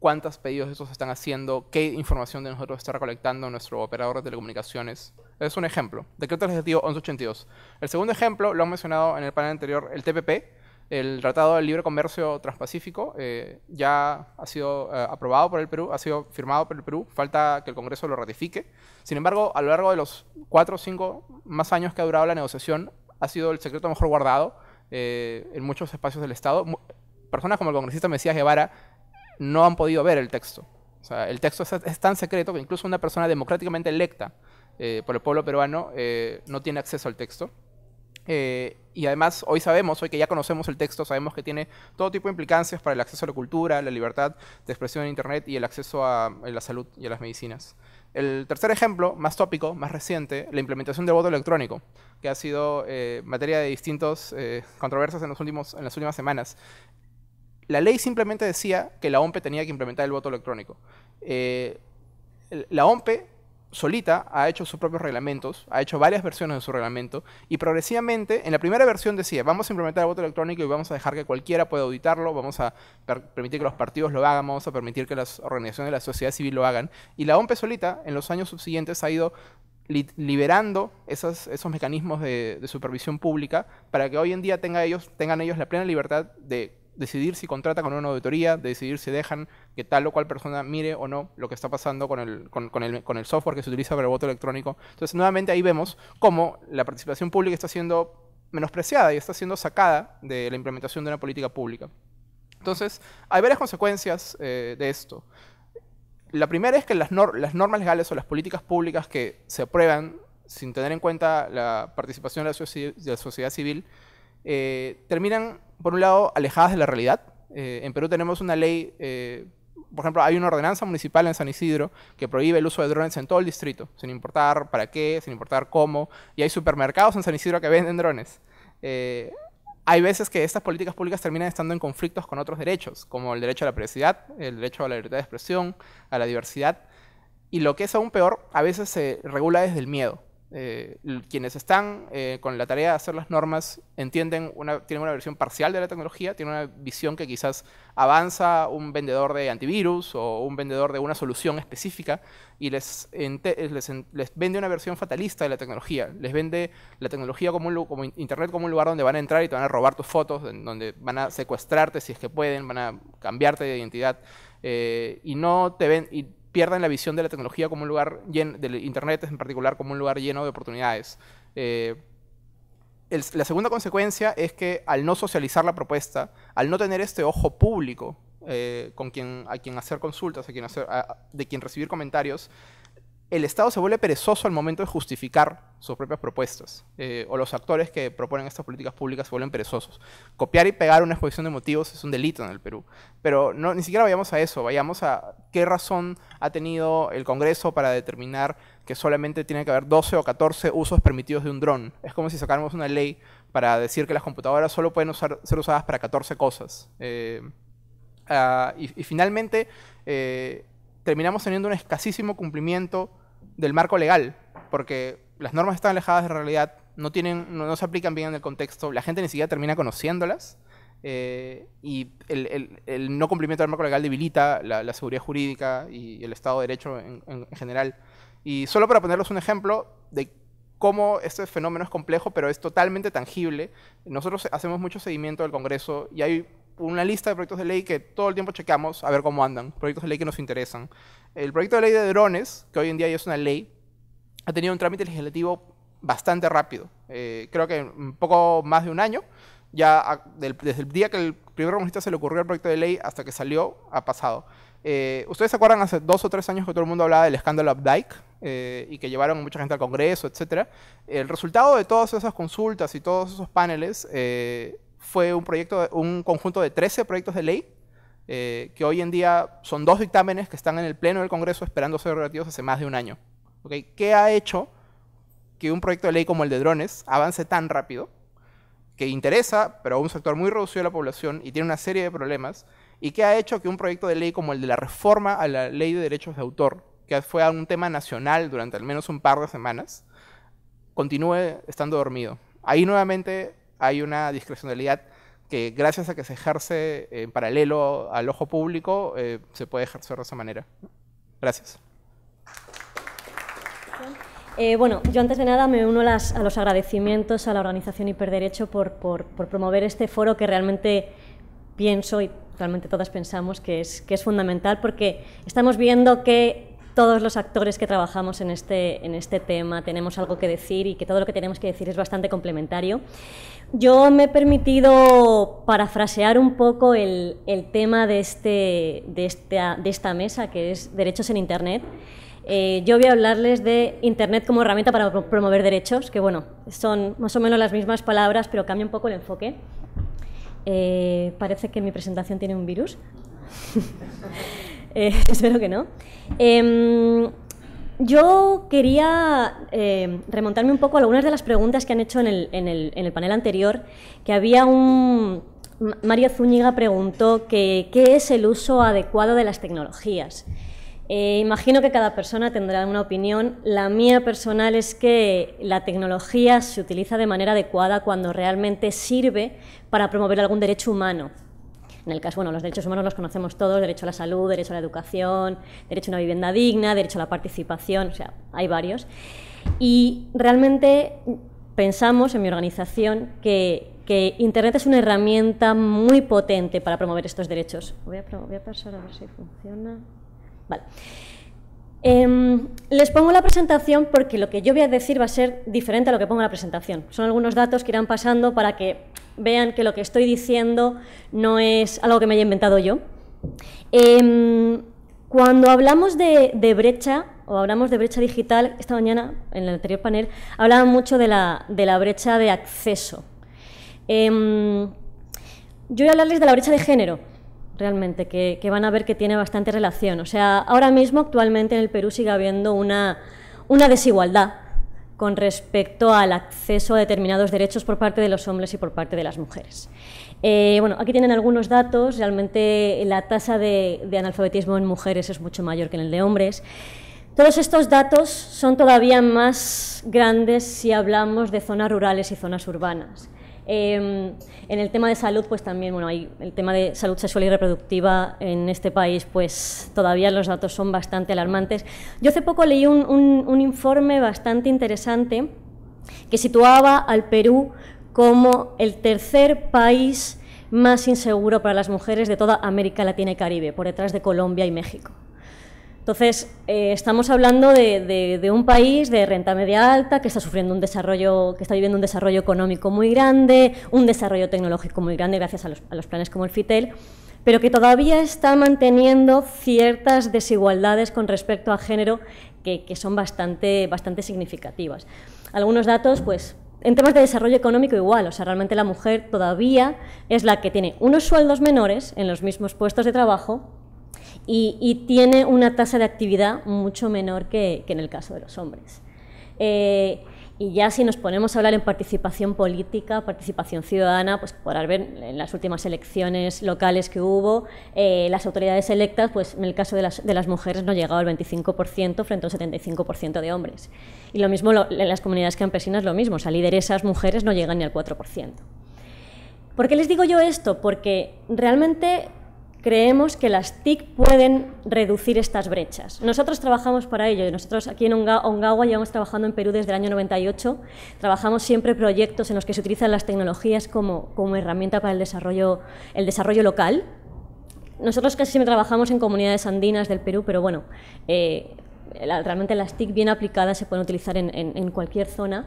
cuántos pedidos de estos se están haciendo, qué información de nosotros está recolectando nuestro operador de telecomunicaciones. Es un ejemplo. Decreto Legislativo 1182. El segundo ejemplo, lo han mencionado en el panel anterior, el TPP, el Tratado de Libre Comercio Transpacífico eh, ya ha sido eh, aprobado por el Perú, ha sido firmado por el Perú, falta que el Congreso lo ratifique. Sin embargo, a lo largo de los cuatro o cinco más años que ha durado la negociación, ha sido el secreto mejor guardado eh, en muchos espacios del Estado. Personas como el congresista Mesías Guevara no han podido ver el texto. O sea, el texto es tan secreto que incluso una persona democráticamente electa por el pueblo peruano no tiene acceso al texto. Eh, y además, hoy sabemos, hoy que ya conocemos el texto, sabemos que tiene todo tipo de implicancias para el acceso a la cultura, la libertad de expresión en Internet y el acceso a, la salud y a las medicinas. El tercer ejemplo, más tópico, más reciente, la implementación del voto electrónico, que ha sido eh, materia de distintas eh, controversias en, los últimos, en las últimas semanas. La ley simplemente decía que la OMP tenía que implementar el voto electrónico. la OMP solita ha hecho sus propios reglamentos, ha hecho varias versiones de su reglamento y progresivamente en la primera versión decía, vamos a implementar el voto electrónico y vamos a dejar que cualquiera pueda auditarlo, vamos a permitir que los partidos lo hagan, vamos a permitir que las organizaciones de la sociedad civil lo hagan. Y la OMP solita en los años subsiguientes ha ido liberando esos mecanismos de, supervisión pública para que hoy en día tengan ellos la plena libertad de decidir si contrata con una auditoría, decidir si dejan que tal o cual persona mire o no lo que está pasando con el, software que se utiliza para el voto electrónico. Entonces, nuevamente ahí vemos cómo la participación pública está siendo menospreciada y está siendo sacada de la implementación de una política pública. Entonces, hay varias consecuencias eh, de esto. La primera es que las, normas legales o las políticas públicas que se aprueban sin tener en cuenta la participación de la, sociedad civil eh, terminan por un lado, alejadas de la realidad. Eh, en Perú tenemos una ley, eh, por ejemplo, hay una ordenanza municipal en San Isidro que prohíbe el uso de drones en todo el distrito, sin importar para qué, sin importar cómo, y hay supermercados en San Isidro que venden drones. Eh, hay veces que estas políticas públicas terminan estando en conflictos con otros derechos, como el derecho a la privacidad, el derecho a la libertad de expresión, a la diversidad, y lo que es aún peor, a veces se regula desde el miedo. Eh, quienes están eh, con la tarea de hacer las normas entienden una, tienen una versión parcial de la tecnología, tienen una visión que quizás avanza un vendedor de antivirus o un vendedor de una solución específica y les, les, vende una versión fatalista de la tecnología. Les vende la tecnología como, un, como Internet como un lugar donde van a entrar y te van a robar tus fotos, donde van a secuestrarte si es que pueden, van a cambiarte de identidad eh, y no te ven... Y, pierdan la visión de la tecnología como un lugar lleno, del Internet en particular como un lugar lleno de oportunidades. Eh, la segunda consecuencia es que al no socializar la propuesta, al no tener este ojo público eh, con quien, a quien hacer consultas, a quien hacer, de quien recibir comentarios, el Estado se vuelve perezoso al momento de justificar sus propias propuestas, eh, o los actores que proponen estas políticas públicas se vuelven perezosos. Copiar y pegar una exposición de motivos es un delito en el Perú, pero no, ni siquiera vayamos a eso, vayamos a qué razón ha tenido el Congreso para determinar que solamente tiene que haber 12 o 14 usos permitidos de un dron. Es como si sacáramos una ley para decir que las computadoras solo pueden ser usadas para 14 cosas. Eh, ah, y, finalmente, eh, terminamos teniendo un escasísimo cumplimiento del marco legal, porque las normas están alejadas de la realidad, no, tienen, no, se aplican bien en el contexto, la gente ni siquiera termina conociéndolas. Eh, y el, no cumplimiento del marco legal debilita la, seguridad jurídica y el Estado de Derecho en, general. Y solo para ponerles un ejemplo de cómo este fenómeno es complejo, pero es totalmente tangible, nosotros hacemos mucho seguimiento del Congreso y hay una lista de proyectos de ley que todo el tiempo chequeamos a ver cómo andan, proyectos de ley que nos interesan. El proyecto de ley de drones, que hoy en día ya es una ley, ha tenido un trámite legislativo bastante rápido. Eh, creo que un poco más de un año. Ya desde el día que el primer congresista se le ocurrió el proyecto de ley hasta que salió, ha pasado. Eh, ¿Ustedes se acuerdan hace dos o tres años que todo el mundo hablaba del escándalo Updike eh, y que llevaron mucha gente al Congreso, etcétera? El resultado de todas esas consultas y todos esos paneles fue un, proyecto, un conjunto de 13 proyectos de ley, eh, que hoy en día son dos dictámenes que están en el Pleno del Congreso esperando ser relativos hace más de un año. ¿Qué ha hecho que un proyecto de ley como el de drones avance tan rápido, que interesa, pero a un sector muy reducido de la población y tiene una serie de problemas, y qué ha hecho que un proyecto de ley como el de la reforma a la ley de derechos de autor, que fue un tema nacional durante al menos un par de semanas, continúe estando dormido. Ahí nuevamente hay una discrecionalidad que gracias a que se ejerce en paralelo al ojo público, eh, se puede ejercer de esa manera. Gracias. Eh, bueno, yo antes de nada me uno a los agradecimientos a la organización Hiperderecho por, por, promover este foro que realmente pienso y realmente todas pensamos que es, que es fundamental porque estamos viendo que todos los actores que trabajamos en este, en este tema tenemos algo que decir y que todo lo que tenemos que decir es bastante complementario. Yo me he permitido parafrasear un poco el, tema este, de, este, de, esta, mesa, que es derechos en Internet. Eh, yo voy a hablarles de Internet como herramienta para promover derechos, que bueno, son más o menos las mismas palabras, pero cambia un poco el enfoque. Eh, parece que mi presentación tiene un virus. <laughs> Eh, <laughs> espero que no. Em, yo quería eh, remontarme un poco a algunas de las preguntas que han hecho en el, panel anterior, que había un... Mario Zúñiga preguntó qué es el uso adecuado de las tecnologías. Eh, imagino que cada persona tendrá una opinión. La mía personal es que la tecnología se utiliza de manera adecuada cuando realmente sirve para promover algún derecho humano. En el caso, bueno, los derechos humanos los conocemos todos, derecho a la salud, derecho a la educación, derecho a una vivienda digna, derecho a la participación, o sea, hay varios. Y realmente pensamos en mi organización que, que Internet es una herramienta muy potente para promover estos derechos. Voy a, voy a pasar a ver si funciona. Vale. Em, les pongo la presentación porque lo que yo voy a decir va a ser diferente a lo que pongo en la presentación. Son algunos datos que irán pasando para que vean que lo que estoy diciendo no es algo que me haya inventado yo. Em, cuando hablamos de, brecha, o hablamos de brecha digital, esta mañana en el anterior panel hablaba mucho de la, brecha de acceso. Em, yo voy a hablarles de la brecha de género realmente, que, van a ver que tiene bastante relación. O sea, ahora mismo, actualmente en el Perú sigue habiendo una, desigualdad con respecto al acceso a determinados derechos por parte de los hombres y por parte de las mujeres. Eh, bueno, aquí tienen algunos datos. Realmente la tasa de, de analfabetismo en mujeres es mucho mayor que en el de hombres. Todos estos datos son todavía más grandes si hablamos de zonas rurales y zonas urbanas. Em, en el tema de salud, pues también, bueno, hay el tema de salud sexual y reproductiva en este país, pues todavía los datos son bastante alarmantes. Yo hace poco leí un informe bastante interesante que situaba al Perú como el tercer país más inseguro para las mujeres de toda América Latina y Caribe, por detrás de Colombia y México. Entonces, eh, estamos hablando de, un país de renta media alta que está sufriendo un desarrollo, que está viviendo un desarrollo económico muy grande, un desarrollo tecnológico muy grande gracias a los, planes como el FITEL, pero que todavía está manteniendo ciertas desigualdades con respecto a género que, son bastante, bastante significativas. Algunos datos, pues, en temas de desarrollo económico igual, o sea, realmente la mujer todavía es la que tiene unos sueldos menores en los mismos puestos de trabajo y, tiene una tasa de actividad mucho menor que, en el caso de los hombres. Eh, y ya si nos ponemos a hablar en participación política, participación ciudadana, pues por ver en las últimas elecciones locales que hubo, eh, las autoridades electas, pues en el caso de las, mujeres no llegado al 25% frente al 75% de hombres. Y lo mismo en las comunidades campesinas, lo mismo, o sea, lideresas mujeres no llegan ni al 4%. ¿Por qué les digo yo esto? Porque realmente creemos que las TIC pueden reducir estas brechas. Nosotros trabajamos para ello, nosotros aquí en Ongawa llevamos trabajando en Perú desde el año 98, trabajamos siempre proyectos en los que se utilizan las tecnologías como, como herramienta para el desarrollo, el desarrollo local. Nosotros casi siempre trabajamos en comunidades andinas del Perú, pero bueno, eh, realmente las TIC bien aplicadas se pueden utilizar en, en cualquier zona.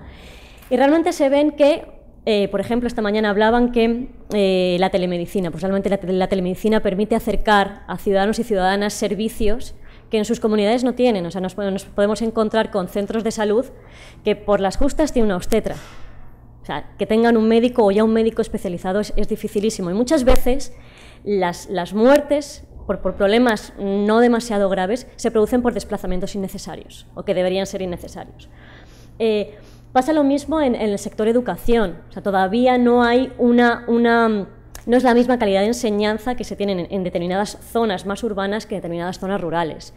Y realmente se ven que eh, por ejemplo, esta mañana hablaban que eh, la telemedicina, pues realmente la, telemedicina permite acercar a ciudadanos y ciudadanas servicios que en sus comunidades no tienen. O sea, nos, podemos encontrar con centros de salud que por las justas tienen una obstetra. sea, que tengan un médico o ya un médico especializado es, dificilísimo. Y muchas veces las, muertes por, problemas no demasiado graves se producen por desplazamientos innecesarios o que deberían ser innecesarios. Eh, Pasa lo mismo en, el sector educación. O sea, todavía no hay una, una mm, no es la misma calidad de enseñanza que se tiene en, determinadas zonas más urbanas que en determinadas zonas rurales.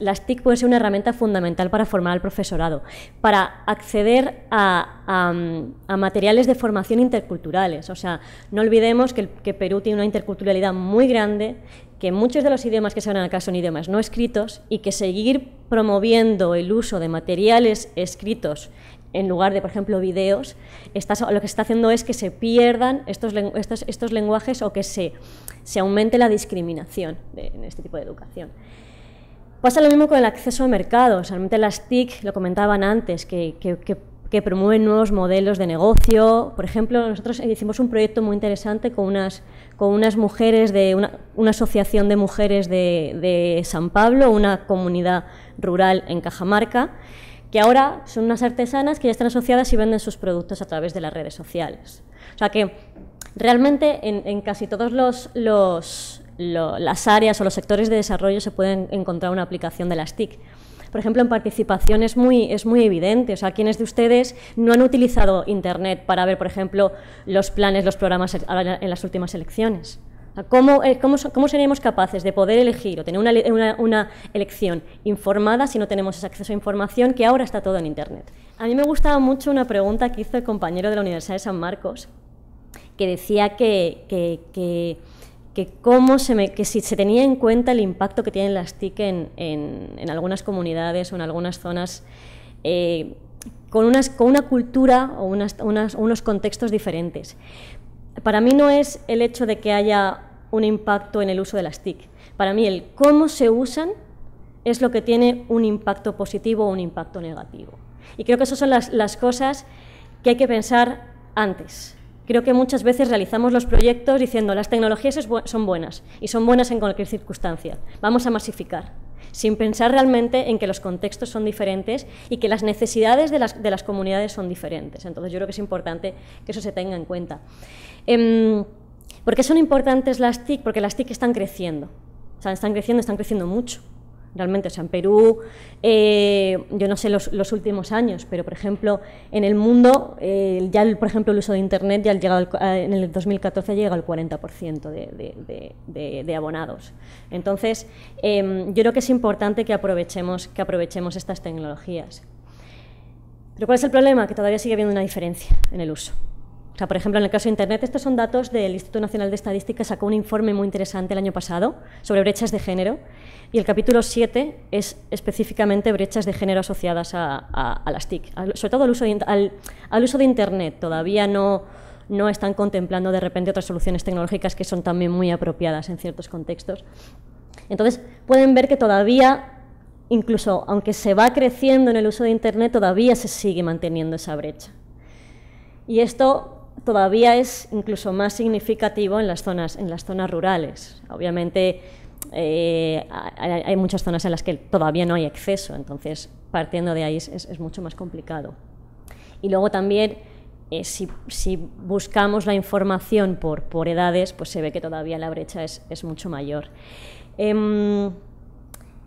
Las, TIC pueden ser una herramienta fundamental para formar al profesorado, para acceder a, mm, materiales de formación interculturales. O sea, no olvidemos que, que Perú tiene una interculturalidad muy grande que muchos de los idiomas que se hablan acá son idiomas no escritos y que seguir promoviendo el uso de materiales escritos en lugar de, por ejemplo, videos, lo que está haciendo es que se pierdan estos, estos, estos lenguajes o que se, se aumente la discriminación en este tipo de educación. Pasa lo mismo con el acceso a mercados. Realmente las TIC, lo comentaban antes, que, que, que, que promueven nuevos modelos de negocio. Por ejemplo, nosotros hicimos un proyecto muy interesante con unas, con unas mujeres de una, una asociación de mujeres de, de San Pablo, una comunidad rural en Cajamarca que ahora son unas artesanas que ya están asociadas y venden sus productos a través de las redes sociales. O sea que realmente en, casi todos las áreas o los sectores de desarrollo se pueden encontrar una aplicación de las TIC. Por ejemplo, en participación es muy, es muy evidente. O sea, ¿quiénes de ustedes no han utilizado Internet para ver, por ejemplo, los planes, los programas en las últimas elecciones? Eh, ¿Cómo, seríamos cómo, capaces de poder elegir o tener una, elección informada si no tenemos ese acceso a información que ahora está todo en Internet? A mí me gustaba mucho una pregunta que hizo el compañero de la Universidad de San Marcos, que decía que, que, cómo se me, que si se tenía en cuenta el impacto que tienen las TIC en, en, algunas comunidades o en algunas zonas. Eh, con, unas, con, una cultura o unos contextos diferentes para mí no es el hecho de que haya un impacto en el uso de las TIC. Para mí el cómo se usan es lo que tiene un impacto positivo o un impacto negativo. Y creo que esas son las, cosas que hay que pensar antes. Creo que muchas veces realizamos los proyectos diciendo las tecnologías son buenas y son buenas en cualquier circunstancia. Vamos a masificar, sin pensar realmente en que los contextos son diferentes y que las necesidades de las comunidades son diferentes. Entonces yo creo que es importante que eso se tenga en cuenta. Em, ¿Por qué son importantes las TIC? Porque las TIC están creciendo. sea, están creciendo, están creciendo mucho. Realmente, o en Perú, eh, yo no sé los, últimos años, pero por ejemplo, en el mundo, eh, ya el, por ejemplo, el uso de Internet ya en el 2014 llega al 40% de, abonados. Entonces, em, yo creo que es importante que aprovechemos, que aprovechemos estas tecnologías. Pero ¿cuál es el problema? Que todavía sigue habiendo una diferencia en el uso por ejemplo, en el caso de Internet, estos son datos del Instituto Nacional de Estadística, sacó un informe muy interesante el año pasado sobre brechas de género, y el capítulo 7 es específicamente brechas de género asociadas a, las TIC, sobre todo al uso, de, al, al uso de Internet. Todavía no, no están contemplando de repente otras soluciones tecnológicas que son también muy apropiadas en ciertos contextos. Entonces, pueden ver que todavía incluso aunque se va creciendo en el uso de Internet, todavía se sigue manteniendo esa brecha. Y esto todavía es incluso más significativo en las zonas, en las zonas rurales. Obviamente eh, hay, muchas zonas en las que todavía no hay acceso, entonces partiendo de ahí es, mucho más complicado. Y luego también, eh, si, buscamos la información por, por, edades, pues se ve que todavía la brecha es, mucho mayor. Em,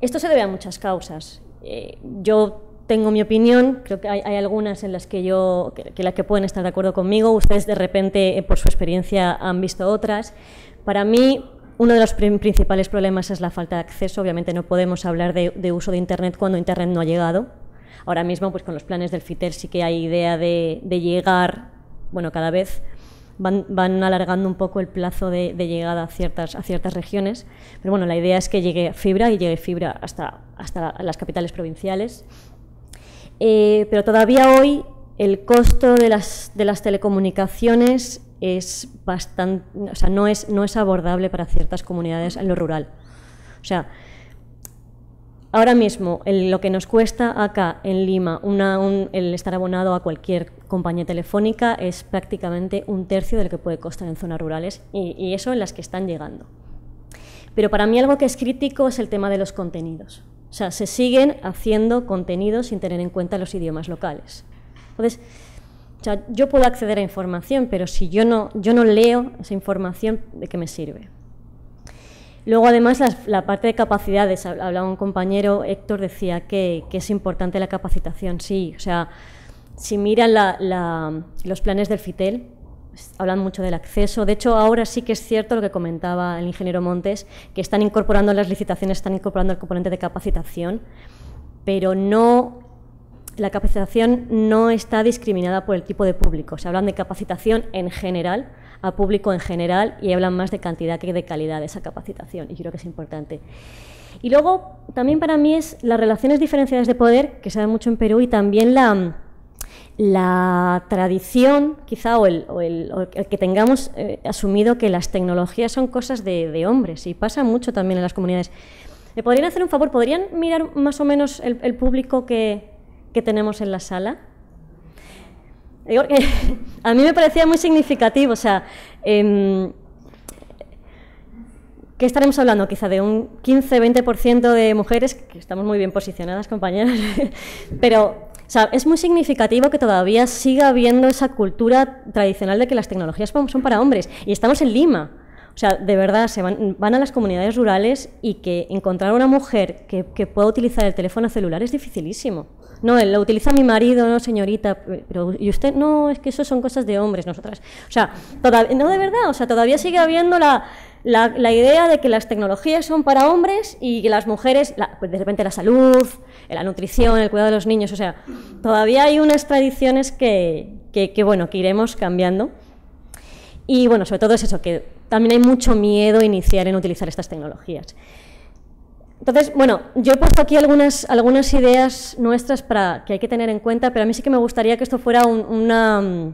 esto se debe a muchas causas. Eh, yo tengo mi opinión, creo que hay, algunas en las que yo, las que pueden estar de acuerdo conmigo, ustedes de repente eh, por su experiencia han visto otras. Para mí, uno de los principales problemas es la falta de acceso. Obviamente no podemos hablar de, uso de Internet cuando Internet no ha llegado. Ahora mismo, pues con los planes del FITER sí que hay idea de, llegar, bueno, cada vez van, alargando un poco el plazo de, de, llegada a ciertas, a ciertas regiones. Pero bueno, la idea es que llegue fibra y llegue fibra hasta, hasta las capitales provinciales eh, pero todavía hoy el costo de las, telecomunicaciones es bastante, o sea, no es, abordable para ciertas comunidades en lo rural. O sea, ahora mismo lo que nos cuesta acá en Lima el estar abonado a cualquier compañía telefónica es prácticamente un tercio de lo que puede costar en zonas rurales y eso en las que están llegando. Pero para mí algo que es crítico es el tema de los contenidos. O sea, se siguen haciendo contenidos sin tener en cuenta los idiomas locales. Entonces, yo puedo acceder a información, pero si yo no, yo no leo esa información, ¿de qué me sirve? Luego, además, la, parte de capacidades. Hablaba un compañero, Héctor, decía que, es importante la capacitación. Sí, o sea, si miran los planes del FITEL, pues, hablan mucho del acceso. De hecho, ahora sí que es cierto lo que comentaba el ingeniero Montes, que están incorporando en las licitaciones, están incorporando el componente de capacitación, pero no la capacitación no está discriminada por el tipo de público. Se hablan de capacitación en general, a público en general, y hablan más de cantidad que de calidad de esa capacitación, y yo creo que es importante. Y luego, también para mí es las relaciones diferenciadas de poder, que se dan mucho en Perú, y también la la tradición, quizá, o el, que tengamos eh, asumido que las tecnologías son cosas de, hombres, y pasa mucho también en las comunidades. ¿Me podrían hacer un favor? ¿Podrían mirar más o menos el, público que, tenemos en la sala? <laughs> a mí me parecía muy significativo, o sea, em, ¿qué estaremos hablando? Quizá de un 15-20% de mujeres, que estamos muy bien posicionadas, compañeras, <laughs> pero o sea, es muy significativo que todavía siga habiendo esa cultura tradicional de que las tecnologías son para hombres. Y estamos en Lima. O sea, de verdad, se van, a las comunidades rurales y que encontrar a una mujer que, pueda utilizar el teléfono celular es dificilísimo. No, lo utiliza mi marido, señorita, pero y usted, no, es que eso son cosas de hombres, nosotras. O sea, no de verdad, o sea, todavía sigue habiendo la, la, idea de que las tecnologías son para hombres y que las mujeres, pues de repente la salud, la nutrición, el cuidado de los niños, o sea, todavía hay unas tradiciones que, bueno, que iremos cambiando. Y bueno, sobre todo es eso, que también hay mucho miedo a iniciar en utilizar estas tecnologías. Entonces, bueno, yo he puesto aquí algunas, algunas ideas nuestras para, que hay que tener en cuenta, pero a mí sí que me gustaría que esto fuera una,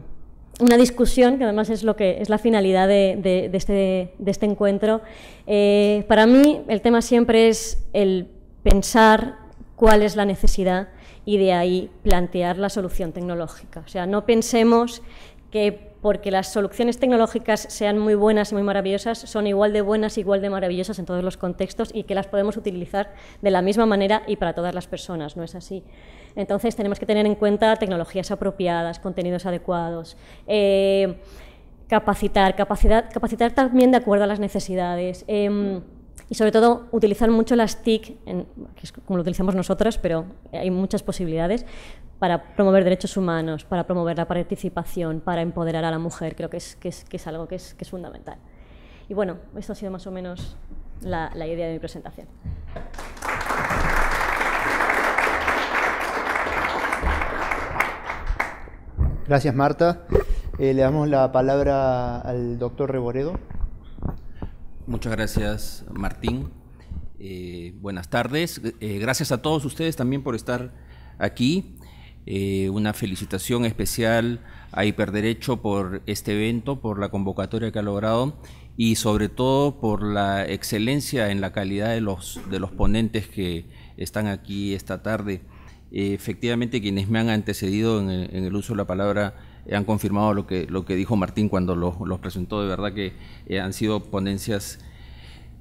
una discusión, que además es, lo que, es la finalidad de, este, este, encuentro. Eh, para mí el tema siempre es el pensar cuál es la necesidad y de ahí plantear la solución tecnológica. O sea, no pensemos que porque las soluciones tecnológicas sean muy buenas y muy maravillosas, son igual de buenas, igual de maravillosas en todos los contextos y que las podemos utilizar de la misma manera y para todas las personas, ¿no es así? Entonces tenemos que tener en cuenta tecnologías apropiadas, contenidos adecuados, eh, capacitar, capacidad, capacitar también de acuerdo a las necesidades. Em, y sobre todo utilizar mucho las TIC, que es como lo utilizamos nosotras, pero hay muchas posibilidades, para promover derechos humanos, para promover la participación, para empoderar a la mujer, creo que es, algo que es, fundamental. Y bueno, esto ha sido más o menos la, idea de mi presentación. Gracias, Marta. Eh, le damos la palabra al doctor Reboredo. Muchas gracias, Martín. Eh, buenas tardes. Eh, gracias a todos ustedes también por estar aquí. Eh, una felicitación especial a Hiperderecho por este evento, por la convocatoria que ha logrado y sobre todo por la excelencia en la calidad de los, de los ponentes que están aquí esta tarde. Eh, efectivamente, quienes me han antecedido en el, uso de la palabra eh, han confirmado lo que, lo que dijo Martín cuando los presentó. De verdad que han sido ponencias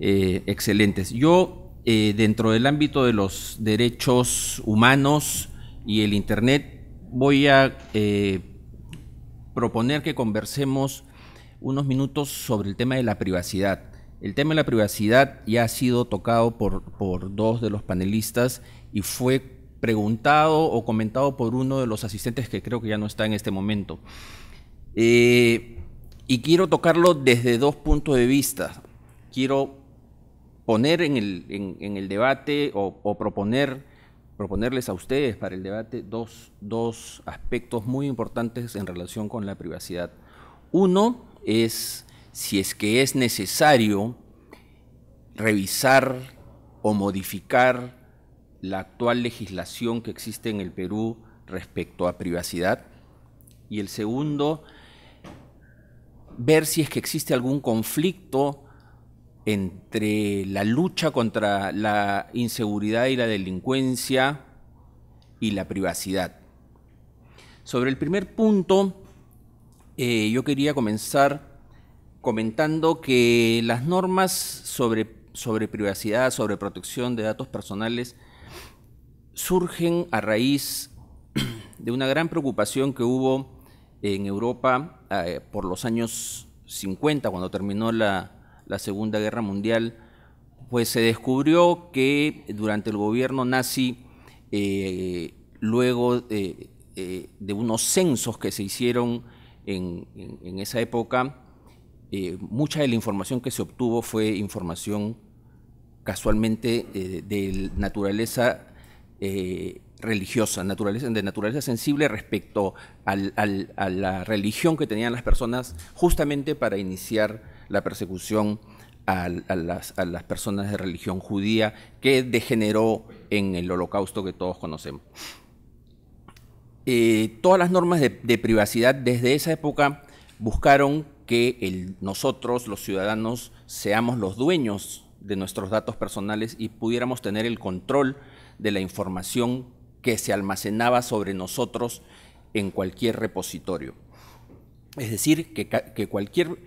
excelentes. Yo, dentro del ámbito de los derechos humanos, y el Internet, voy a eh, proponer que conversemos unos minutos sobre el tema de la privacidad. El tema de la privacidad ya ha sido tocado por, dos de los panelistas y fue preguntado o comentado por uno de los asistentes que creo que ya no está en este momento. Eh, y quiero tocarlo desde dos puntos de vista. Quiero poner en el, debate o proponer proponerles a ustedes para el debate dos, dos aspectos muy importantes en relación con la privacidad. Uno es si es que es necesario revisar o modificar la actual legislación que existe en el Perú respecto a privacidad. Y el segundo, ver si es que existe algún conflicto entre la lucha contra la inseguridad y la delincuencia y la privacidad. Sobre el primer punto, eh, yo quería comenzar comentando que las normas sobre, sobre privacidad, sobre protección de datos personales, surgen a raíz <clears throat> de una gran preocupación que hubo en Europa eh, por los años 50, cuando terminó la, la Segunda Guerra Mundial, pues se descubrió que durante el gobierno nazi, eh, luego eh, de unos censos que se hicieron en, esa época, eh, mucha de la información que se obtuvo fue información casualmente de naturaleza religiosa, naturaleza, de naturaleza sensible respecto a la religión que tenían las personas justamente para iniciar la persecución a, las, personas de religión judía que degeneró en el holocausto que todos conocemos. Eh, todas las normas de, privacidad desde esa época buscaron que nosotros, los ciudadanos, seamos los dueños de nuestros datos personales y pudiéramos tener el control de la información que se almacenaba sobre nosotros en cualquier repositorio. Es decir, que cualquier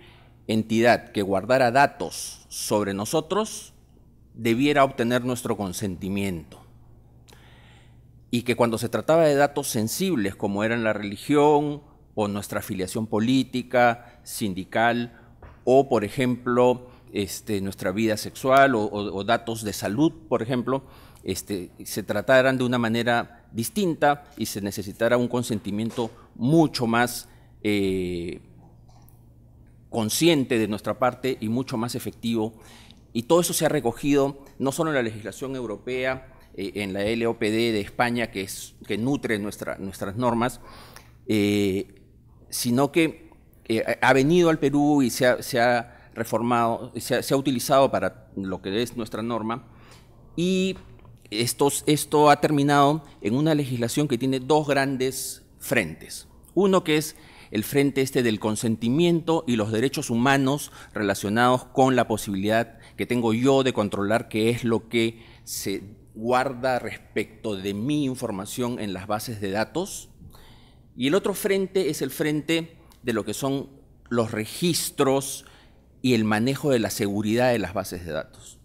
entidad que guardara datos sobre nosotros debiera obtener nuestro consentimiento. Y que cuando se trataba de datos sensibles como eran la religión o nuestra afiliación política, sindical o, por ejemplo, este, nuestra vida sexual o, datos de salud, por ejemplo, este, se trataran de una manera distinta y se necesitara un consentimiento mucho más eh, consciente de nuestra parte y mucho más efectivo. Y todo eso se ha recogido no solo en la legislación europea, eh, en la LOPD de España, que, que nutre nuestras normas, eh, sino que eh, ha venido al Perú y se ha, reformado, se ha, se ha, utilizado para lo que es nuestra norma. Y esto ha terminado en una legislación que tiene dos grandes frentes. Uno que es el frente este del consentimiento y los derechos humanos relacionados con la posibilidad que tengo yo de controlar qué es lo que se guarda respecto de mi información en las bases de datos. Y el otro frente es el frente de lo que son los registros y el manejo de la seguridad de las bases de datos.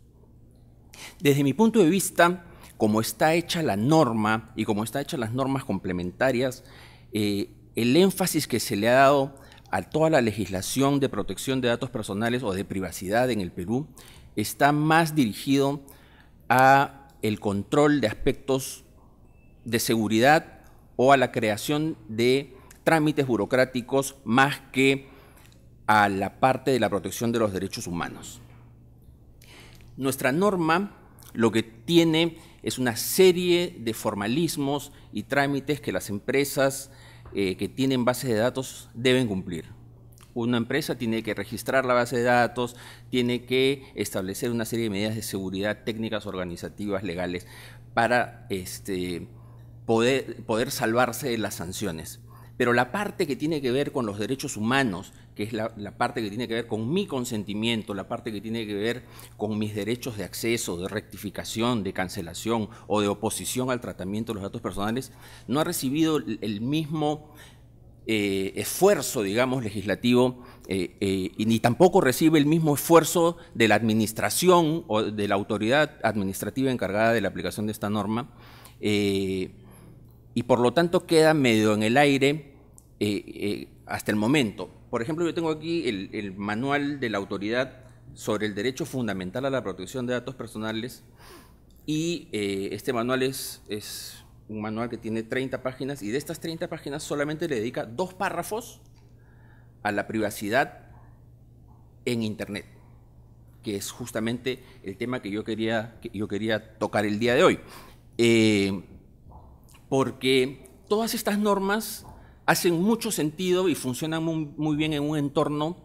Desde mi punto de vista, como está hecha la norma y como está hechas las normas complementarias, eh, el énfasis que se le ha dado a toda la legislación de protección de datos personales o de privacidad en el Perú está más dirigido a el control de aspectos de seguridad o a la creación de trámites burocráticos más que a la parte de la protección de los derechos humanos. Nuestra norma lo que tiene es una serie de formalismos y trámites que las empresas eh, que tienen bases de datos deben cumplir. Una empresa tiene que registrar la base de datos, tiene que establecer una serie de medidas de seguridad técnicas, organizativas, legales, para este, poder, poder salvarse de las sanciones. Pero la parte que tiene que ver con los derechos humanos, que es la, parte que tiene que ver con mi consentimiento, la parte que tiene que ver con mis derechos de acceso, de rectificación, de cancelación o de oposición al tratamiento de los datos personales, no ha recibido el mismo eh, esfuerzo, digamos, legislativo, eh, eh, y ni tampoco recibe el mismo esfuerzo de la administración o de la autoridad administrativa encargada de la aplicación de esta norma, y por lo tanto queda medio en el aire hasta el momento. Por ejemplo, yo tengo aquí el, manual de la autoridad sobre el derecho fundamental a la protección de datos personales y eh, este manual es, es un manual que tiene 30 páginas y de estas 30 páginas solamente le dedica dos párrafos a la privacidad en Internet, que es justamente el tema que yo quería, yo quería tocar el día de hoy. Eh, porque todas estas normas hacen mucho sentido y funcionan muy, bien en un entorno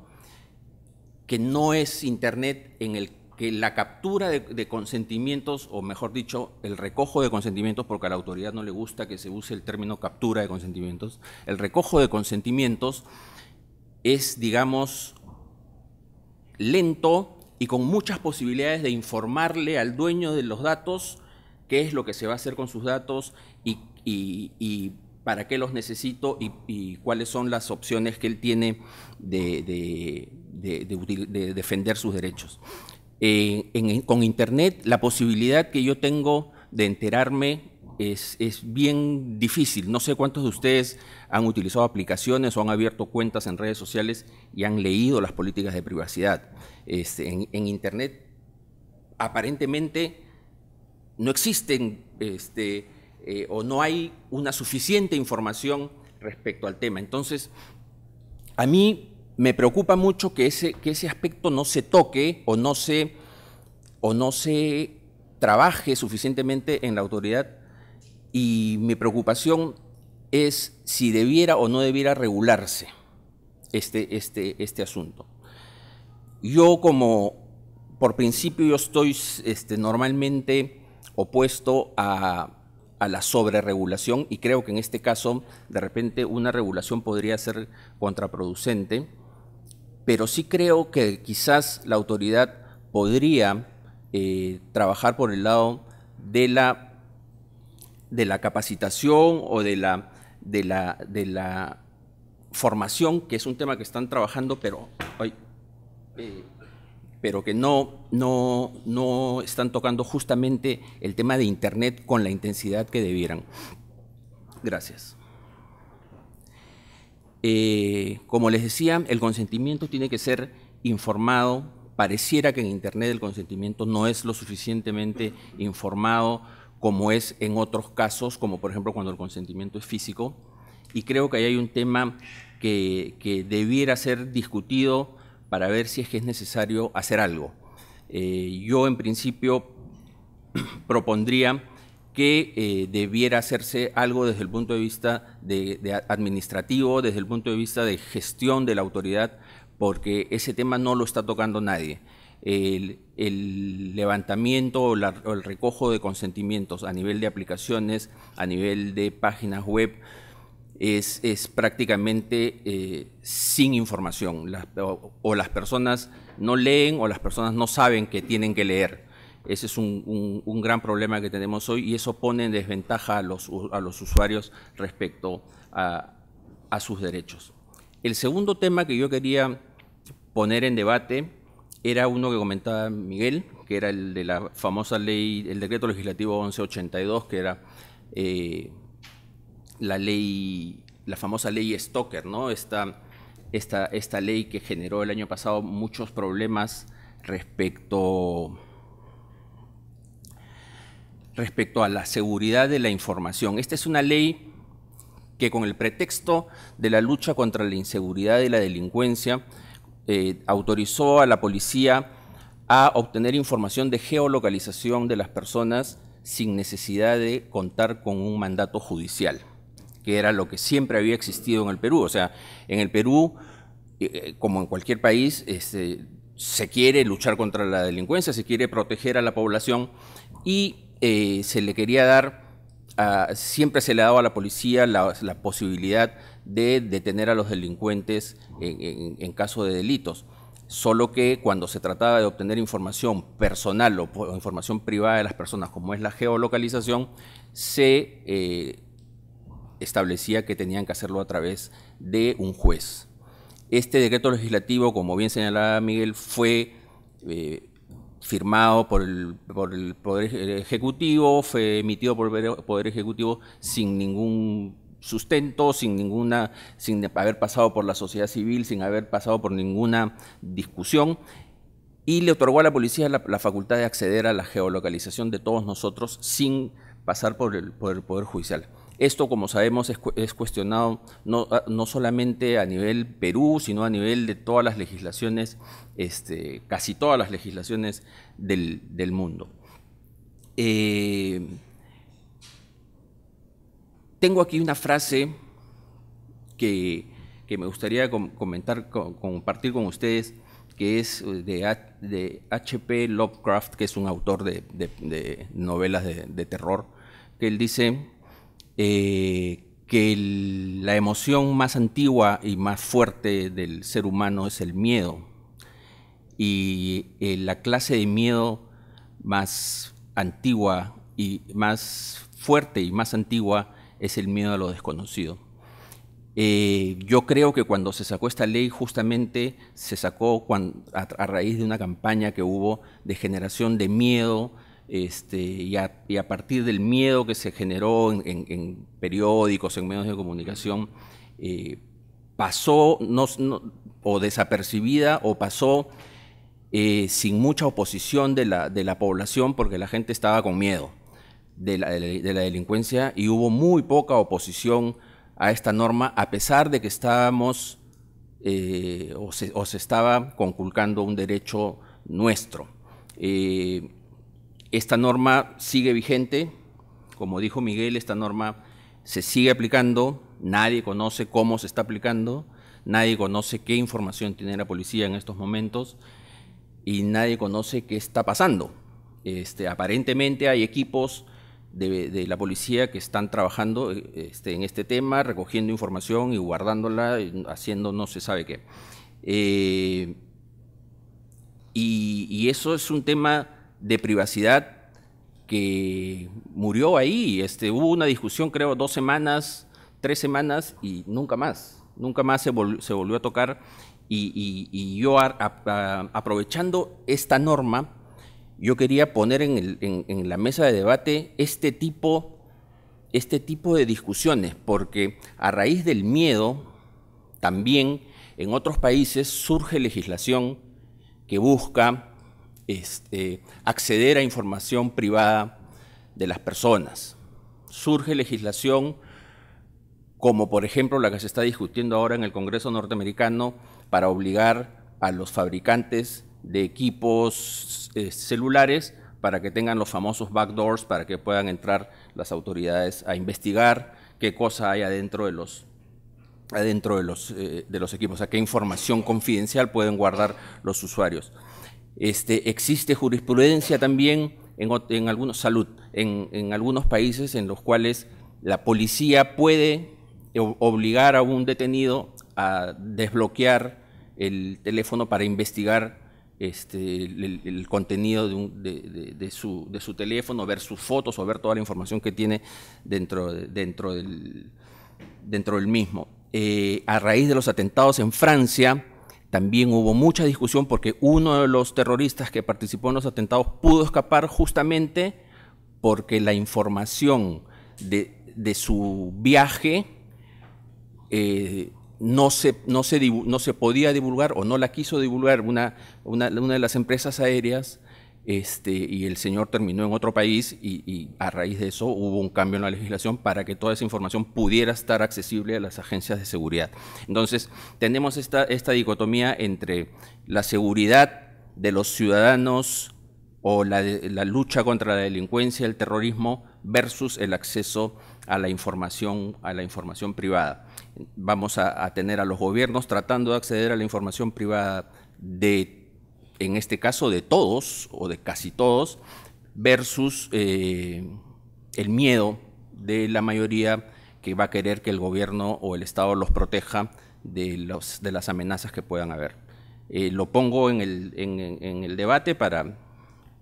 que no es Internet en el que la captura de, consentimientos, o mejor dicho, el recojo de consentimientos, porque a la autoridad no le gusta que se use el término captura de consentimientos, el recojo de consentimientos es, digamos, lento y con muchas posibilidades de informarle al dueño de los datos qué es lo que se va a hacer con sus datos y para qué los necesito y, cuáles son las opciones que él tiene de, defender sus derechos. Eh, con Internet, la posibilidad que yo tengo de enterarme es, bien difícil. No sé cuántos de ustedes han utilizado aplicaciones o han abierto cuentas en redes sociales y han leído las políticas de privacidad. Este, en, Internet, aparentemente, no existen... Este, eh, o no hay una suficiente información respecto al tema. Entonces, a mí me preocupa mucho que ese, que ese aspecto no se toque o no se, o no se trabaje suficientemente en la autoridad y mi preocupación es si debiera o no debiera regularse este, este, este asunto. Yo como por principio yo estoy este, normalmente opuesto a a la sobreregulación y creo que en este caso de repente una regulación podría ser contraproducente, pero sí creo que quizás la autoridad podría eh, trabajar por el lado de la, de la capacitación o de la, de, la, de la formación, que es un tema que están trabajando, pero... Eh, pero que no, no, no están tocando justamente el tema de Internet con la intensidad que debieran. Gracias. Eh, como les decía, el consentimiento tiene que ser informado. Pareciera que en Internet el consentimiento no es lo suficientemente informado como es en otros casos, como por ejemplo cuando el consentimiento es físico. Y creo que ahí hay un tema que, que debiera ser discutido para ver si es que es necesario hacer algo. Eh, yo en principio <clears throat> propondría que eh, debiera hacerse algo desde el punto de vista de, administrativo, desde el punto de vista de gestión de la autoridad, porque ese tema no lo está tocando nadie. El, levantamiento o, el recojo de consentimientos a nivel de aplicaciones, a nivel de páginas web, es, prácticamente eh, sin información. o, las personas no leen o las personas no saben que tienen que leer. Ese es un, gran problema que tenemos hoy y eso pone en desventaja a los, a los usuarios respecto a, sus derechos. El segundo tema que yo quería poner en debate era uno que comentaba Miguel, que era el de la famosa ley, el decreto legislativo 1182, que era eh, la ley, la famosa ley Stoker, ¿no? Esta, esta, ley que generó el año pasado muchos problemas respecto respecto a la seguridad de la información. Esta es una ley que con el pretexto de la lucha contra la inseguridad y la delincuencia eh, autorizó a la policía a obtener información de geolocalización de las personas sin necesidad de contar con un mandato judicial que era lo que siempre había existido en el Perú. O sea, en el Perú, eh, eh, como en cualquier país, este, se quiere luchar contra la delincuencia, se quiere proteger a la población y eh, se le quería dar, siempre se le ha dado a la policía la, posibilidad de detener a los delincuentes en, caso de delitos. Solo que cuando se trataba de obtener información personal o, información privada de las personas, como es la geolocalización, se establecía que tenían que hacerlo a través de un juez. Este decreto legislativo, como bien señalaba Miguel, fue eh, firmado por el, Poder Ejecutivo, fue emitido por el Poder Ejecutivo sin ningún sustento, sin ninguna, sin haber pasado por la sociedad civil, sin haber pasado por ninguna discusión, y le otorgó a la policía la, facultad de acceder a la geolocalización de todos nosotros sin pasar por el, por el Poder Judicial. Esto, como sabemos, es, cuestionado ah, no, solamente a nivel Perú, sino a nivel de todas las legislaciones, este, casi todas las legislaciones del, mundo. Eh, tengo aquí una frase que, me gustaría comentar, compartir con ustedes, que es eh, de, de H.P. Lovecraft, que es un autor de novelas de terror, que él dice eh, que la emoción más antigua y más fuerte del ser humano es el miedo. Y eh, la clase de miedo más antigua y más fuerte y más antigua es el miedo a lo desconocido. Eh, yo creo que cuando se sacó esta ley justamente se sacó a, raíz de una campaña que hubo de generación de miedo este, y, a, partir del miedo que se generó en, periódicos, en medios de comunicación, eh, pasó o desapercibida o pasó eh, sin mucha oposición de la, población porque la gente estaba con miedo de la, delincuencia y hubo muy poca oposición a esta norma a pesar de que estábamos eh, o, se, estaba conculcando un derecho nuestro. Esta norma sigue vigente, como dijo Miguel, esta norma se sigue aplicando, nadie conoce cómo se está aplicando, nadie conoce qué información tiene la policía en estos momentos y nadie conoce qué está pasando. Este, aparentemente hay equipos de, la policía que están trabajando este, en este tema, recogiendo información y guardándola, haciendo no se sabe qué. Eh, y, eso es un tema de privacidad que murió ahí. Este, hubo una discusión, creo, dos semanas, tres semanas y nunca más. Nunca más se, volvió, a tocar. Y, yo, aprovechando esta norma, yo quería poner en, en, la mesa de debate este tipo, este tipo de discusiones, porque a raíz del miedo, también en otros países surge legislación que busca este, acceder a información privada de las personas. Surge legislación como por ejemplo la que se está discutiendo ahora en el Congreso norteamericano para obligar a los fabricantes de equipos eh, celulares para que tengan los famosos backdoors, para que puedan entrar las autoridades a investigar qué cosa hay adentro de los adentro de los, eh, equipos, a qué información confidencial pueden guardar los usuarios. Este, existe jurisprudencia también en, algunos salud, en, algunos países en los cuales la policía puede obligar a un detenido a desbloquear el teléfono para investigar este, el, contenido de, su, teléfono, ver sus fotos o ver toda la información que tiene dentro, dentro, del, dentro del mismo. Eh, a raíz de los atentados en Francia, también hubo mucha discusión porque uno de los terroristas que participó en los atentados pudo escapar justamente porque la información de, su viaje eh, no, se, se, no se podía divulgar o no la quiso divulgar una, una de las empresas aéreas este, y el señor terminó en otro país y, a raíz de eso hubo un cambio en la legislación para que toda esa información pudiera estar accesible a las agencias de seguridad. Entonces, tenemos esta, esta dicotomía entre la seguridad de los ciudadanos o la, lucha contra la delincuencia, el terrorismo, versus el acceso a la información, a la información privada. Vamos a, a tener a los gobiernos tratando de acceder a la información privada de en este caso de todos o de casi todos, versus eh, el miedo de la mayoría que va a querer que el gobierno o el Estado los proteja de, los, de las amenazas que puedan haber. Eh, lo pongo en el, debate para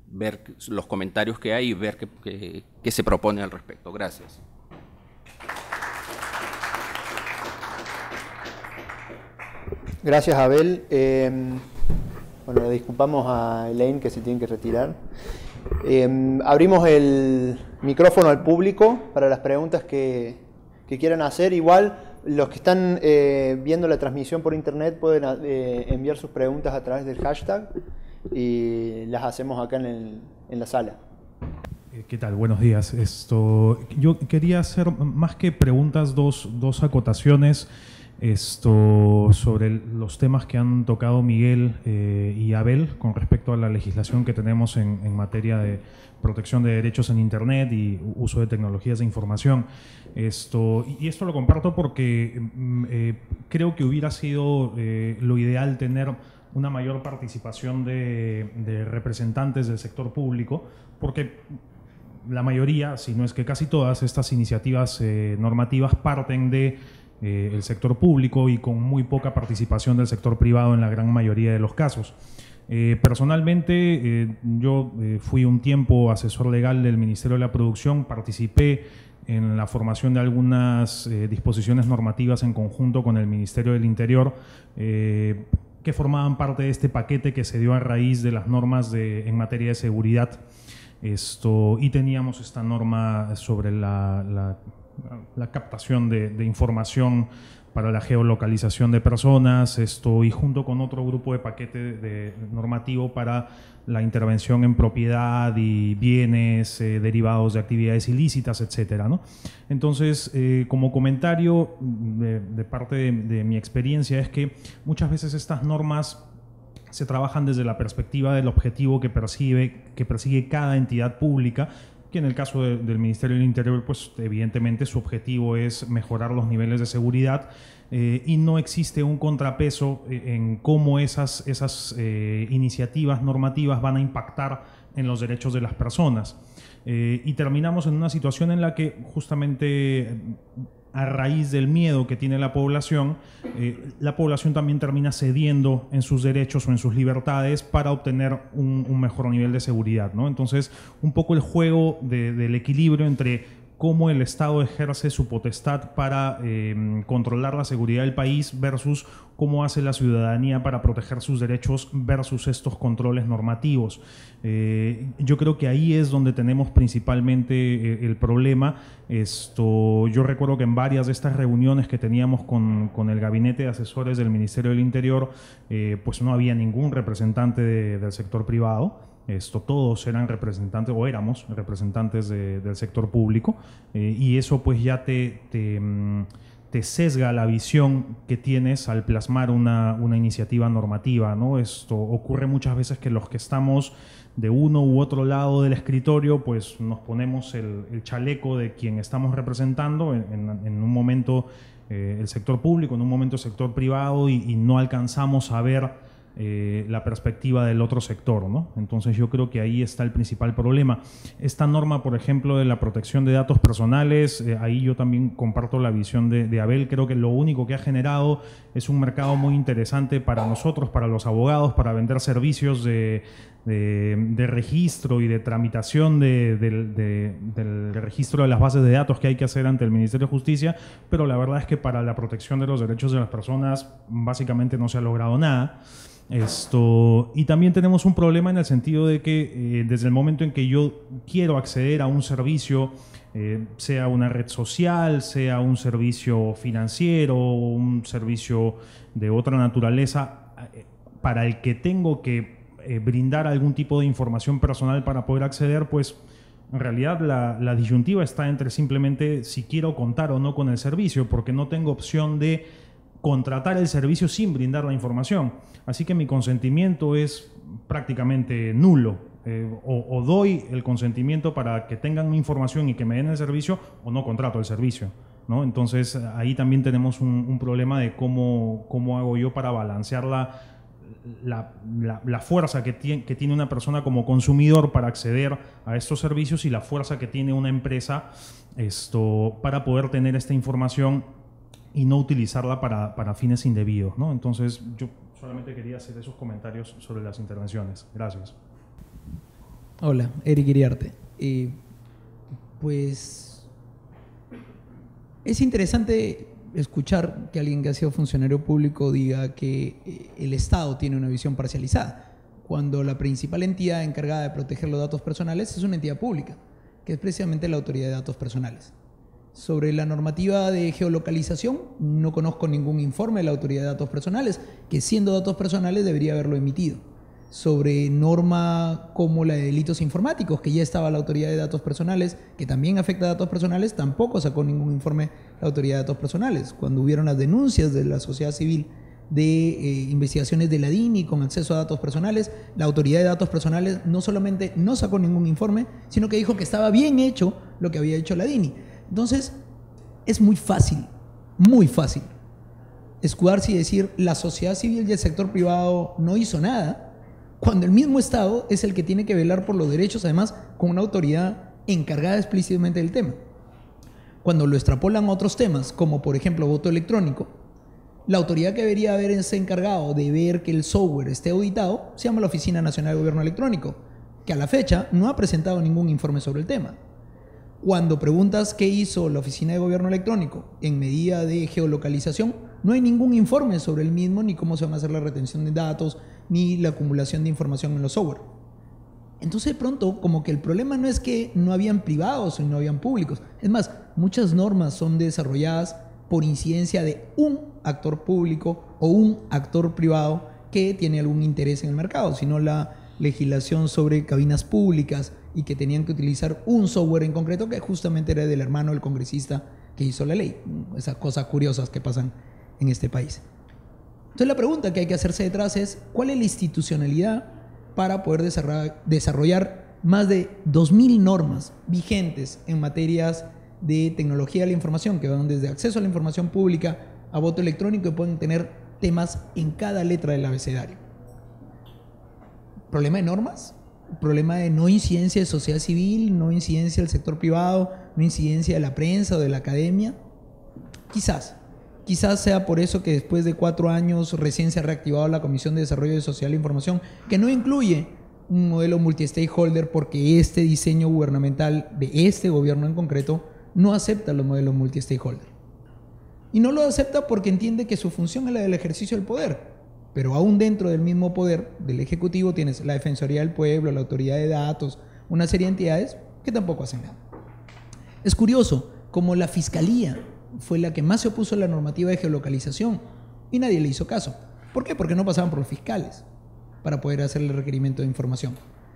ver los comentarios que hay y ver qué se propone al respecto. Gracias. Gracias, Abel. Eh, disculpamos a Elaine que se tiene que retirar. Em, abrimos el micrófono al público para las preguntas que, que quieran hacer. Igual, los que están eh, viendo la transmisión por internet pueden eh, enviar sus preguntas a través del hashtag y las hacemos acá en, en la sala. Eh, ¿Qué tal? Buenos días. Esto, yo quería hacer más que preguntas, dos, dos acotaciones esto, sobre los temas que han tocado Miguel eh, y Abel con respecto a la legislación que tenemos en, materia de protección de derechos en Internet y uso de tecnologías de información. Esto, y esto lo comparto porque mm, eh, creo que hubiera sido eh, lo ideal tener una mayor participación de representantes del sector público, porque la mayoría, si no es que casi todas, estas iniciativas normativas parten de eh, el sector público y con muy poca participación del sector privado en la gran mayoría de los casos. Eh, personalmente, eh, yo fui un tiempo asesor legal del Ministerio de la Producción, participé en la formación de algunas disposiciones normativas en conjunto con el Ministerio del Interior que formaban parte de este paquete que se dio a raíz de las normas de, en materia de seguridad. Esto, y teníamos esta norma sobre la la captación de, información para la geolocalización de personas, esto, y junto con otro grupo de paquete de, normativo para la intervención en propiedad y bienes eh, derivados de actividades ilícitas, etcétera. ¿no? Entonces, eh, como comentario de, parte de mi experiencia es que muchas veces estas normas se trabajan desde la perspectiva del objetivo que percibe, que persigue cada entidad pública que en el caso del Ministerio del Interior, pues evidentemente su objetivo es mejorar los niveles de seguridad eh, y no existe un contrapeso eh, en cómo esas, esas eh, iniciativas normativas van a impactar en los derechos de las personas. y terminamos en una situación en la que justamente a raíz del miedo que tiene la población, eh, la población también termina cediendo en sus derechos o en sus libertades para obtener un, mejor nivel de seguridad. ¿no? Entonces, un poco el juego del equilibrio entre cómo el Estado ejerce su potestad para em, controlar la seguridad del país versus cómo hace la ciudadanía para proteger sus derechos versus estos controles normativos. Eh, yo creo que ahí es donde tenemos principalmente eh, el problema. Esto, yo recuerdo que en varias de estas reuniones que teníamos con, el gabinete de asesores del Ministerio del Interior, eh, pues no había ningún representante del sector privado. Esto, todos eran representantes o éramos representantes del sector público eh, y eso pues ya te, mm, te, sesga la visión que tienes al plasmar una, iniciativa normativa. ¿no? Esto ocurre muchas veces que los que estamos de uno u otro lado del escritorio pues nos ponemos el, chaleco de quien estamos representando en, un momento eh, el sector público, en un momento el sector privado y, y no alcanzamos a ver eh, la perspectiva del otro sector, ¿no? Entonces yo creo que ahí está el principal problema. Esta norma, por ejemplo, de la protección de datos personales, eh, ahí yo también comparto la visión de, Abel, creo que lo único que ha generado es un mercado muy interesante para nosotros, para los abogados, para vender servicios de, de registro y de tramitación del registro de las bases de datos que hay que hacer ante el Ministerio de Justicia, pero la verdad es que para la protección de los derechos de las personas básicamente no se ha logrado nada. Esto, y también tenemos un problema en el sentido de que eh, desde el momento en que yo quiero acceder a un servicio, eh, sea una red social, sea un servicio financiero, un servicio de otra naturaleza, eh, para el que tengo que brindar algún tipo de información personal para poder acceder, pues en realidad la disyuntiva está entre simplemente si quiero contar o no con el servicio, porque no tengo opción de contratar el servicio sin brindar la información. Así que mi consentimiento es prácticamente nulo. Eh, o, doy el consentimiento para que tengan mi información y que me den el servicio, o no contrato el servicio. ¿no? Entonces ahí también tenemos un, problema de cómo, cómo hago yo para balancear la, fuerza que tiene, que tiene una persona como consumidor para acceder a estos servicios y la fuerza que tiene una empresa esto, para poder tener esta información y no utilizarla para, para fines indebidos. ¿no? Entonces, yo solamente quería hacer esos comentarios sobre las intervenciones. Gracias. Hola, Eric Iriarte. Eh, pues es interesante escuchar que alguien que ha sido funcionario público diga que eh, el Estado tiene una visión parcializada, cuando la principal entidad encargada de proteger los datos personales es una entidad pública, que es precisamente la Autoridad de Datos Personales. Sobre la normativa de geolocalización, no conozco ningún informe de la Autoridad de Datos Personales, que siendo datos personales debería haberlo emitido. Sobre norma como la de delitos informáticos, que ya estaba la Autoridad de Datos Personales, que también afecta a datos personales, tampoco sacó ningún informe la Autoridad de Datos Personales. Cuando hubieron las denuncias de la sociedad civil de eh, investigaciones de la DINI con acceso a datos personales, la Autoridad de Datos Personales no solamente no sacó ningún informe, sino que dijo que estaba bien hecho lo que había hecho la DINI. Entonces, es muy fácil, muy fácil escudarse y decir la sociedad civil y el sector privado no hizo nada, cuando el mismo Estado es el que tiene que velar por los derechos, además con una autoridad encargada explícitamente del tema. Cuando lo extrapolan a otros temas, como por ejemplo voto electrónico, la autoridad que debería haberse encargado de ver que el software esté auditado se llama la Oficina Nacional de Gobierno Electrónico, que a la fecha no ha presentado ningún informe sobre el tema. Cuando preguntas qué hizo la Oficina de Gobierno Electrónico en medida de geolocalización, no hay ningún informe sobre el mismo, ni cómo se van a hacer la retención de datos, ni la acumulación de información en los software. Entonces de pronto, como que el problema no es que no habían privados y no habían públicos. Es más, muchas normas son desarrolladas por incidencia de un actor público o un actor privado que tiene algún interés en el mercado, sino la legislación sobre cabinas públicas, y que tenían que utilizar un software en concreto que justamente era del hermano del congresista que hizo la ley. Esas cosas curiosas que pasan en este país. Entonces la pregunta que hay que hacerse detrás es, ¿cuál es la institucionalidad para poder desarrollar más de 2.000 normas vigentes en materias de tecnología de la información, que van desde acceso a la información pública a voto electrónico y pueden tener temas en cada letra del abecedario? ¿Problema de normas? problema de no incidencia de sociedad civil, no incidencia del sector privado, no incidencia de la prensa o de la academia. Quizás, quizás sea por eso que después de cuatro años recién se ha reactivado la Comisión de Desarrollo de Social e Información, que no incluye un modelo multi-stakeholder porque este diseño gubernamental de este gobierno en concreto no acepta los modelos multi-stakeholder. Y no lo acepta porque entiende que su función es la del ejercicio del poder pero aún dentro del mismo poder del Ejecutivo tienes la Defensoría del Pueblo, la Autoridad de Datos, una serie de entidades que tampoco hacen nada. Es curioso, como la Fiscalía fue la que más se opuso a la normativa de geolocalización y nadie le hizo caso. ¿Por qué? Porque no pasaban por los fiscales para poder hacer el requerimiento de información.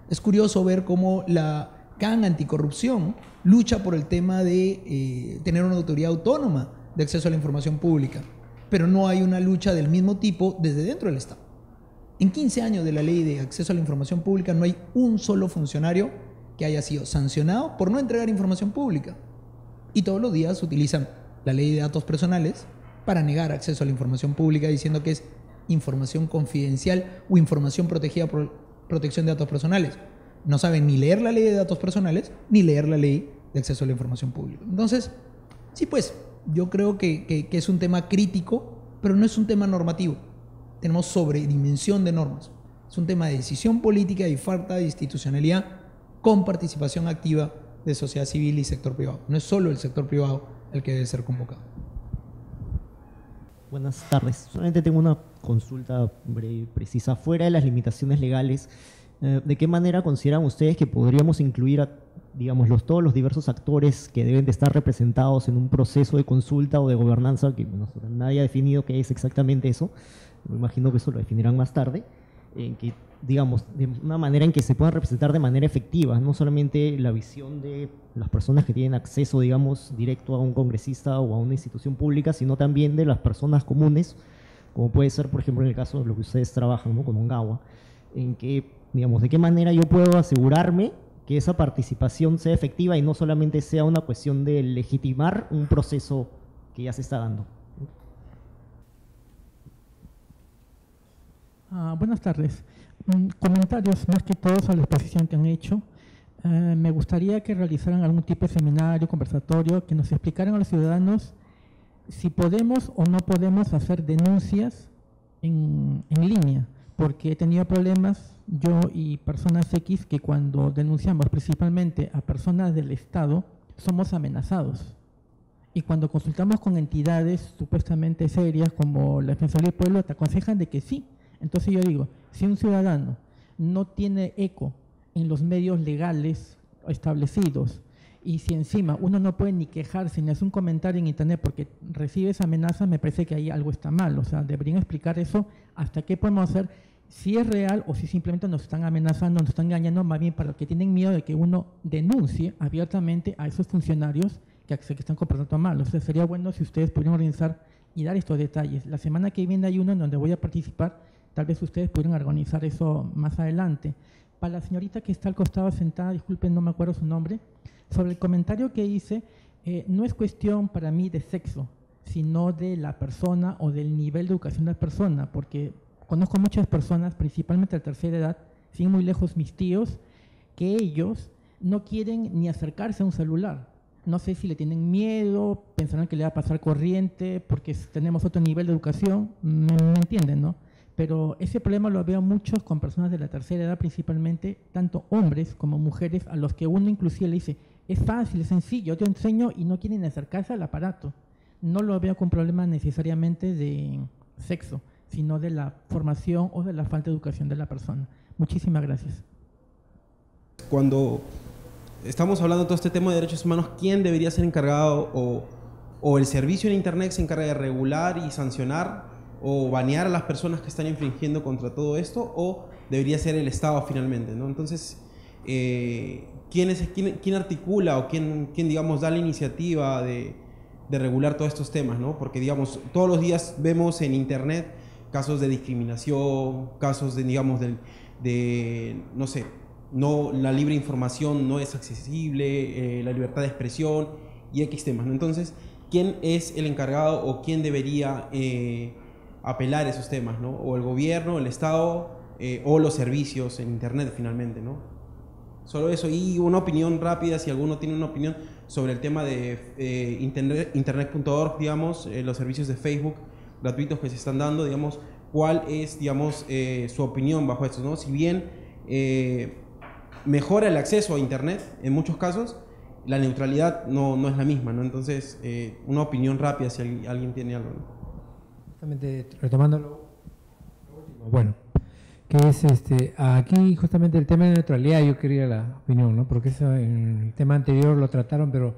Es curioso ver cómo la CAN anticorrupción lucha por el tema de eh, tener una autoridad autónoma de acceso a la información pública pero no hay una lucha del mismo tipo desde dentro del Estado. En 15 años de la ley de acceso a la información pública no hay un solo funcionario que haya sido sancionado por no entregar información pública. Y todos los días utilizan la ley de datos personales para negar acceso a la información pública diciendo que es información confidencial o información protegida por protección de datos personales. No saben ni leer la ley de datos personales ni leer la ley de acceso a la información pública. Entonces, sí pues, yo creo que, es un tema crítico, pero no es un tema normativo. Tenemos sobredimensión de normas. Es un tema de decisión política y falta de institucionalidad con participación activa de sociedad civil y sector privado. No es solo el sector privado el que debe ser convocado. Buenas tardes. Solamente tengo una consulta breve, precisa. Fuera de las limitaciones legales, eh, ¿de qué manera consideran ustedes que podríamos incluir a digamos, los, todos los diversos actores que deben de estar representados en un proceso de consulta o de gobernanza, que nadie ha definido qué es exactamente eso, me imagino que eso lo definirán más tarde, en que, digamos, de una manera en que se pueda representar de manera efectiva, no solamente la visión de las personas que tienen acceso, digamos, directo a un congresista o a una institución pública, sino también de las personas comunes, como puede ser, por ejemplo, en el caso de lo que ustedes trabajan como con Ongawa, en que, digamos, de qué manera yo puedo asegurarme que esa participación sea efectiva y no solamente sea una cuestión de legitimar un proceso que ya se está dando. Ah, buenas tardes. Mm, comentarios más que todos a la exposición que han hecho. Eh, me gustaría que realizaran algún tipo de seminario, conversatorio, que nos explicaran a los ciudadanos si podemos o no podemos hacer denuncias en, en línea, porque he tenido problemas yo y personas X que cuando denunciamos principalmente a personas del Estado, somos amenazados. Y cuando consultamos con entidades supuestamente serias como la Defensoría del Pueblo, te aconsejan de que sí. Entonces yo digo, si un ciudadano no tiene eco en los medios legales establecidos, y si encima uno no puede ni quejarse ni hacer un comentario en internet porque recibe esa amenaza, me parece que ahí algo está mal. O sea, deberían explicar eso, hasta qué podemos hacer si es real o si simplemente nos están amenazando, nos están engañando, más bien para los que tienen miedo de que uno denuncie abiertamente a esos funcionarios que, están comportando mal. O sea, sería bueno si ustedes pudieran organizar y dar estos detalles. La semana que viene hay uno en donde voy a participar, tal vez ustedes pudieran organizar eso más adelante. Para la señorita que está al costado sentada, disculpen, no me acuerdo su nombre, sobre el comentario que hice, eh, no es cuestión para mí de sexo, sino de la persona o del nivel de educación de la persona, porque conozco muchas personas, principalmente de tercera edad, sin muy lejos mis tíos, que ellos no quieren ni acercarse a un celular. No sé si le tienen miedo, pensarán que le va a pasar corriente, porque tenemos otro nivel de educación, me, entienden, ¿no? Pero ese problema lo veo muchos con personas de la tercera edad, principalmente, tanto hombres como mujeres, a los que uno inclusive le dice, es fácil, es sencillo, te enseño y no quieren acercarse al aparato. No lo veo con problemas necesariamente de sexo sino de la formación o de la falta de educación de la persona. Muchísimas gracias. Cuando estamos hablando de todo este tema de derechos humanos, ¿quién debería ser encargado o, el servicio en Internet se encarga de regular y sancionar o banear a las personas que están infringiendo contra todo esto o debería ser el Estado finalmente, ¿no? Entonces, eh, ¿quién, es, articula o quién, digamos, da la iniciativa de, de regular todos estos temas, ¿no? Porque, digamos, todos los días vemos en Internet casos de discriminación, casos de, digamos, de, no sé, no, la libre información no es accesible, eh, la libertad de expresión y X temas. Entonces, ¿quién es el encargado o quién debería eh, apelar esos temas? ¿O el gobierno, el Estado eh, o los servicios en Internet finalmente? ¿no? Solo eso. Y una opinión rápida, si alguno tiene una opinión sobre el tema de internet.org, internet digamos, los servicios de Facebook gratuitos que se están dando, digamos, cuál es, digamos, eh, su opinión bajo esto, ¿no? Si bien eh, mejora el acceso a Internet en muchos casos, la neutralidad no, no es la misma, ¿no? Entonces, eh, una opinión rápida si alguien tiene algo. Justamente, retomándolo, lo, último, bueno, que es este, aquí justamente el tema de neutralidad, yo quería la opinión, ¿no? Porque eso en el tema anterior lo trataron, pero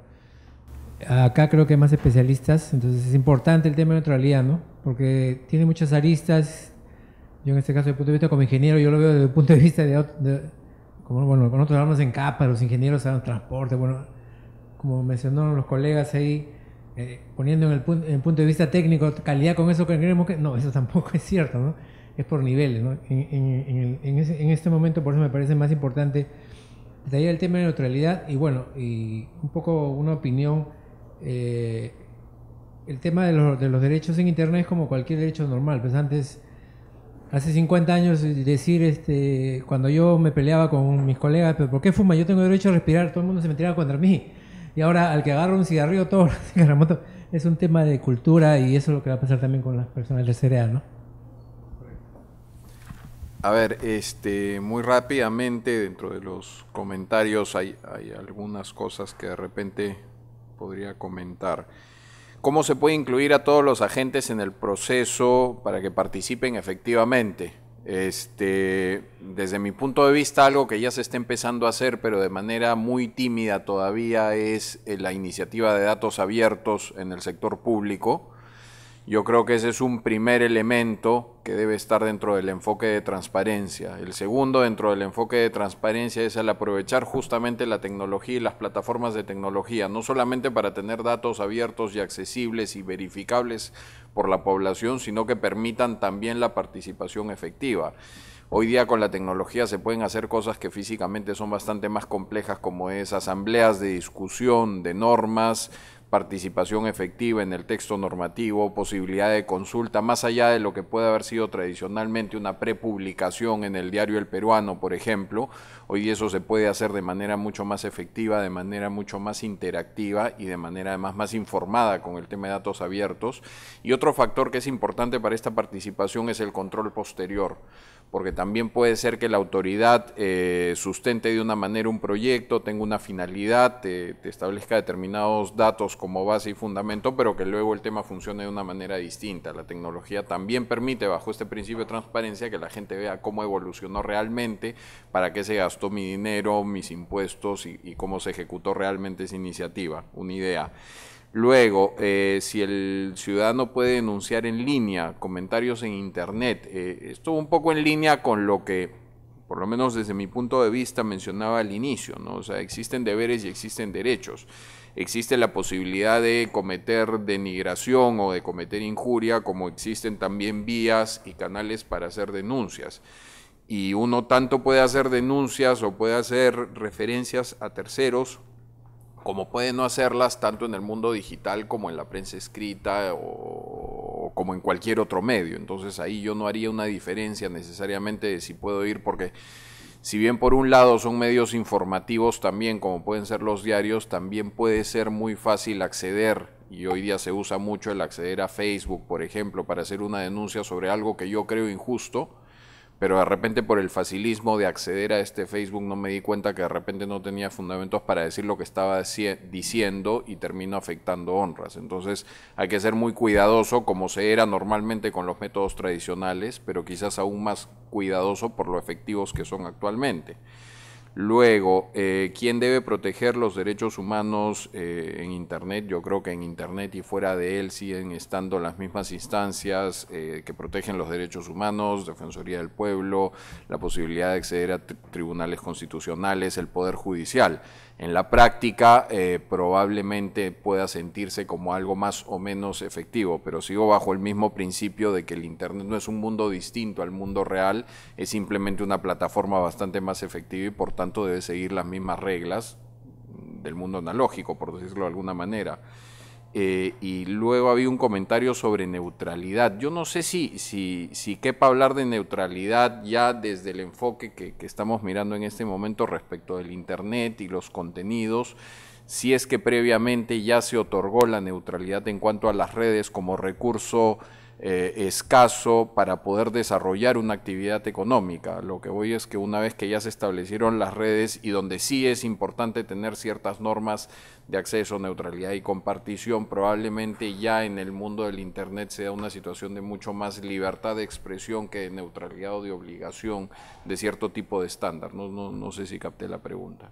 Acá creo que hay más especialistas, entonces es importante el tema de neutralidad, ¿no? Porque tiene muchas aristas. Yo en este caso, desde el punto de vista como ingeniero, yo lo veo desde el punto de vista de, como, bueno, con otros hablamos en capa, los ingenieros en transporte, bueno, como mencionaron los colegas ahí, eh, poniendo en el, punto de vista técnico calidad con eso que queremos, que no, eso tampoco <laughs> es cierto, ¿no? Es por niveles, ¿no? En, este momento, por eso me parece más importante ahí el tema de neutralidad y bueno, y un poco una opinión eh, el tema de, los derechos en Internet es como cualquier derecho normal. Pues antes, hace 50 años, eh, decir, este, cuando yo me peleaba con mis colegas, pero ¿por qué fuma? Yo tengo derecho a respirar, todo el mundo se me tiraba contra mí. Y ahora al que agarra un cigarrillo, todo <laughs> Es un tema de cultura y eso es lo que va a pasar también con las personas de cereal ¿no? A ver, este, muy rápidamente, dentro de los comentarios hay algunas cosas que de repente podría comentar. ¿Cómo se puede incluir a todos los agentes en el proceso para que participen efectivamente? Este, desde mi punto de vista, algo que ya se está empezando a hacer, pero de manera muy tímida todavía, es eh, la iniciativa de datos abiertos en el sector público, yo creo que ese es un primer elemento que debe estar dentro del enfoque de transparencia. El segundo dentro del enfoque de transparencia es el aprovechar justamente la tecnología y las plataformas de tecnología, no solamente para tener datos abiertos y accesibles y verificables por la población, sino que permitan también la participación efectiva. Hoy día con la tecnología se pueden hacer cosas que físicamente son bastante más complejas como es asambleas de discusión de normas, participación efectiva en el texto normativo, posibilidad de consulta, más allá de lo que puede haber sido tradicionalmente una prepublicación en el diario El Peruano, por ejemplo, hoy eso se puede hacer de manera mucho más efectiva, de manera mucho más interactiva y de manera además más informada con el tema de datos abiertos. Y otro factor que es importante para esta participación es el control posterior porque también puede ser que la autoridad eh, sustente de una manera un proyecto, tenga una finalidad, te, establezca determinados datos como base y fundamento, pero que luego el tema funcione de una manera distinta. La tecnología también permite, bajo este principio de transparencia, que la gente vea cómo evolucionó realmente, para qué se gastó mi dinero, mis impuestos y, y cómo se ejecutó realmente esa iniciativa, una idea. Luego, eh, si el ciudadano puede denunciar en línea, comentarios en Internet, eh, esto un poco en línea con lo que, por lo menos desde mi punto de vista, mencionaba al inicio, ¿no? O sea, existen deberes y existen derechos. Existe la posibilidad de cometer denigración o de cometer injuria, como existen también vías y canales para hacer denuncias y uno tanto puede hacer denuncias o puede hacer referencias a terceros como pueden no hacerlas tanto en el mundo digital como en la prensa escrita o como en cualquier otro medio. Entonces ahí yo no haría una diferencia necesariamente de si puedo ir porque si bien por un lado son medios informativos también, como pueden ser los diarios, también puede ser muy fácil acceder, y hoy día se usa mucho el acceder a Facebook, por ejemplo, para hacer una denuncia sobre algo que yo creo injusto, pero de repente por el facilismo de acceder a este Facebook no me di cuenta que de repente no tenía fundamentos para decir lo que estaba diciendo y termino afectando honras. Entonces hay que ser muy cuidadoso como se era normalmente con los métodos tradicionales, pero quizás aún más cuidadoso por lo efectivos que son actualmente. Luego, eh, ¿quién debe proteger los derechos humanos eh, en Internet? Yo creo que en Internet y fuera de él siguen estando las mismas instancias eh, que protegen los derechos humanos, Defensoría del Pueblo, la posibilidad de acceder a tribunales constitucionales, el Poder Judicial en la práctica eh, probablemente pueda sentirse como algo más o menos efectivo, pero sigo bajo el mismo principio de que el Internet no es un mundo distinto al mundo real, es simplemente una plataforma bastante más efectiva y por tanto debe seguir las mismas reglas del mundo analógico, por decirlo de alguna manera. Eh, y luego había un comentario sobre neutralidad. Yo no sé si, si, si quepa hablar de neutralidad ya desde el enfoque que, que, estamos mirando en este momento respecto del Internet y los contenidos, si es que previamente ya se otorgó la neutralidad en cuanto a las redes como recurso eh, escaso para poder desarrollar una actividad económica. Lo que voy es que una vez que ya se establecieron las redes y donde sí es importante tener ciertas normas de acceso, neutralidad y compartición, probablemente ya en el mundo del Internet sea una situación de mucho más libertad de expresión que de neutralidad o de obligación de cierto tipo de estándar. No, sé si capté la pregunta.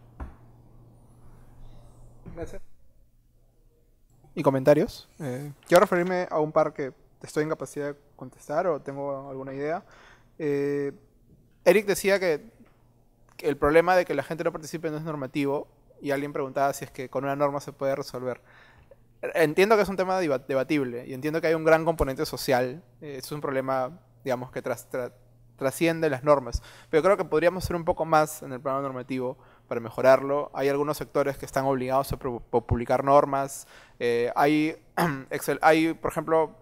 ¿Y comentarios? Eh, quiero referirme a un par que estoy en capacidad de contestar o tengo alguna idea. Eh, Eric decía que, el problema de que la gente no participe no es normativo y alguien preguntaba si es que con una norma se puede resolver. Entiendo que es un tema debatible y entiendo que hay un gran componente social. Eh, es un problema, digamos, que trasciende las normas. Pero creo que podríamos hacer un poco más en el plano normativo para mejorarlo. Hay algunos sectores que están obligados a publicar normas. Eh, hay, <clears throat> Excel, hay, por ejemplo,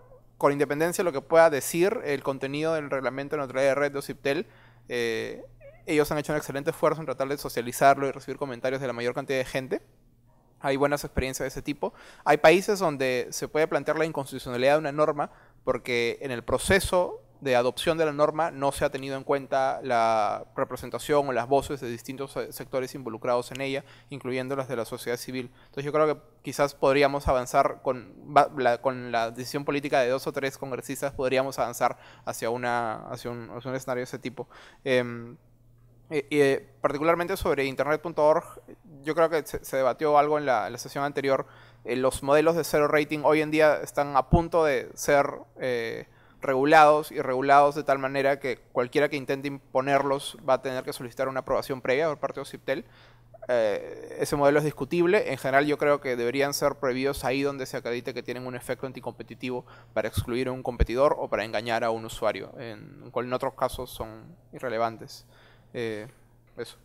con independencia de lo que pueda decir el contenido del reglamento de neutralidad de red de OCIPTEL, eh, ellos han hecho un excelente esfuerzo en tratar de socializarlo y recibir comentarios de la mayor cantidad de gente. Hay buenas experiencias de ese tipo. Hay países donde se puede plantear la inconstitucionalidad de una norma porque en el proceso de adopción de la norma no se ha tenido en cuenta la representación o las voces de distintos eh, sectores involucrados en ella, incluyendo las de la sociedad civil. Entonces yo creo que quizás podríamos avanzar con la, con la decisión política de dos o tres congresistas, podríamos avanzar hacia, una, un, escenario de ese tipo. Em, eh, eh, particularmente sobre internet.org, yo creo que se, debatió algo en la, sesión anterior. los modelos de cero rating hoy en día están a punto de ser regulados y regulados de tal manera que cualquiera que intente imponerlos va a tener que solicitar una aprobación previa por parte de OCIPTEL. Eh, ese modelo es discutible. En general yo creo que deberían ser prohibidos ahí donde se acredite que tienen un efecto anticompetitivo para excluir a un competidor o para engañar a un usuario. En, en otros casos son irrelevantes. Eh, eso.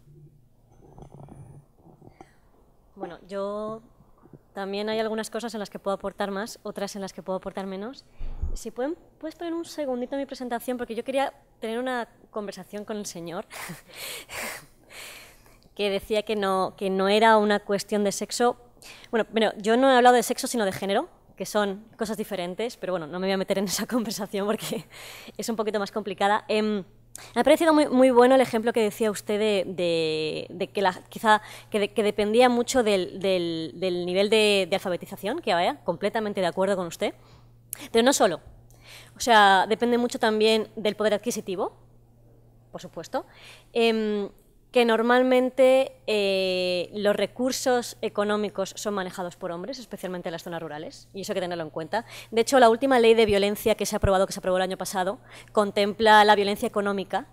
Bueno, yo también hay algunas cosas en las que puedo aportar más, otras en las que puedo aportar menos si pueden, puedes poner un segundito mi presentación, porque yo quería tener una conversación con el señor <laughs> que decía que no, que no era una cuestión de sexo. Bueno, yo no he hablado de sexo, sino de género, que son cosas diferentes, pero bueno, no me voy a meter en esa <laughs> conversación porque es un poquito más complicada. Em, me ha parecido muy, muy, bueno el ejemplo que decía usted de, que la, quizá que, que, dependía mucho del, del, del nivel de, alfabetización, que vaya, completamente de acuerdo con usted. Pero no solo. O sea, depende mucho también del poder adquisitivo, por supuesto, em, que normalmente eh, los recursos económicos son manejados por hombres, especialmente en las zonas rurales, y eso hay que tenerlo en cuenta. De hecho, la última ley de violencia que se ha aprobado, que se aprobó el año pasado, contempla la violencia económica,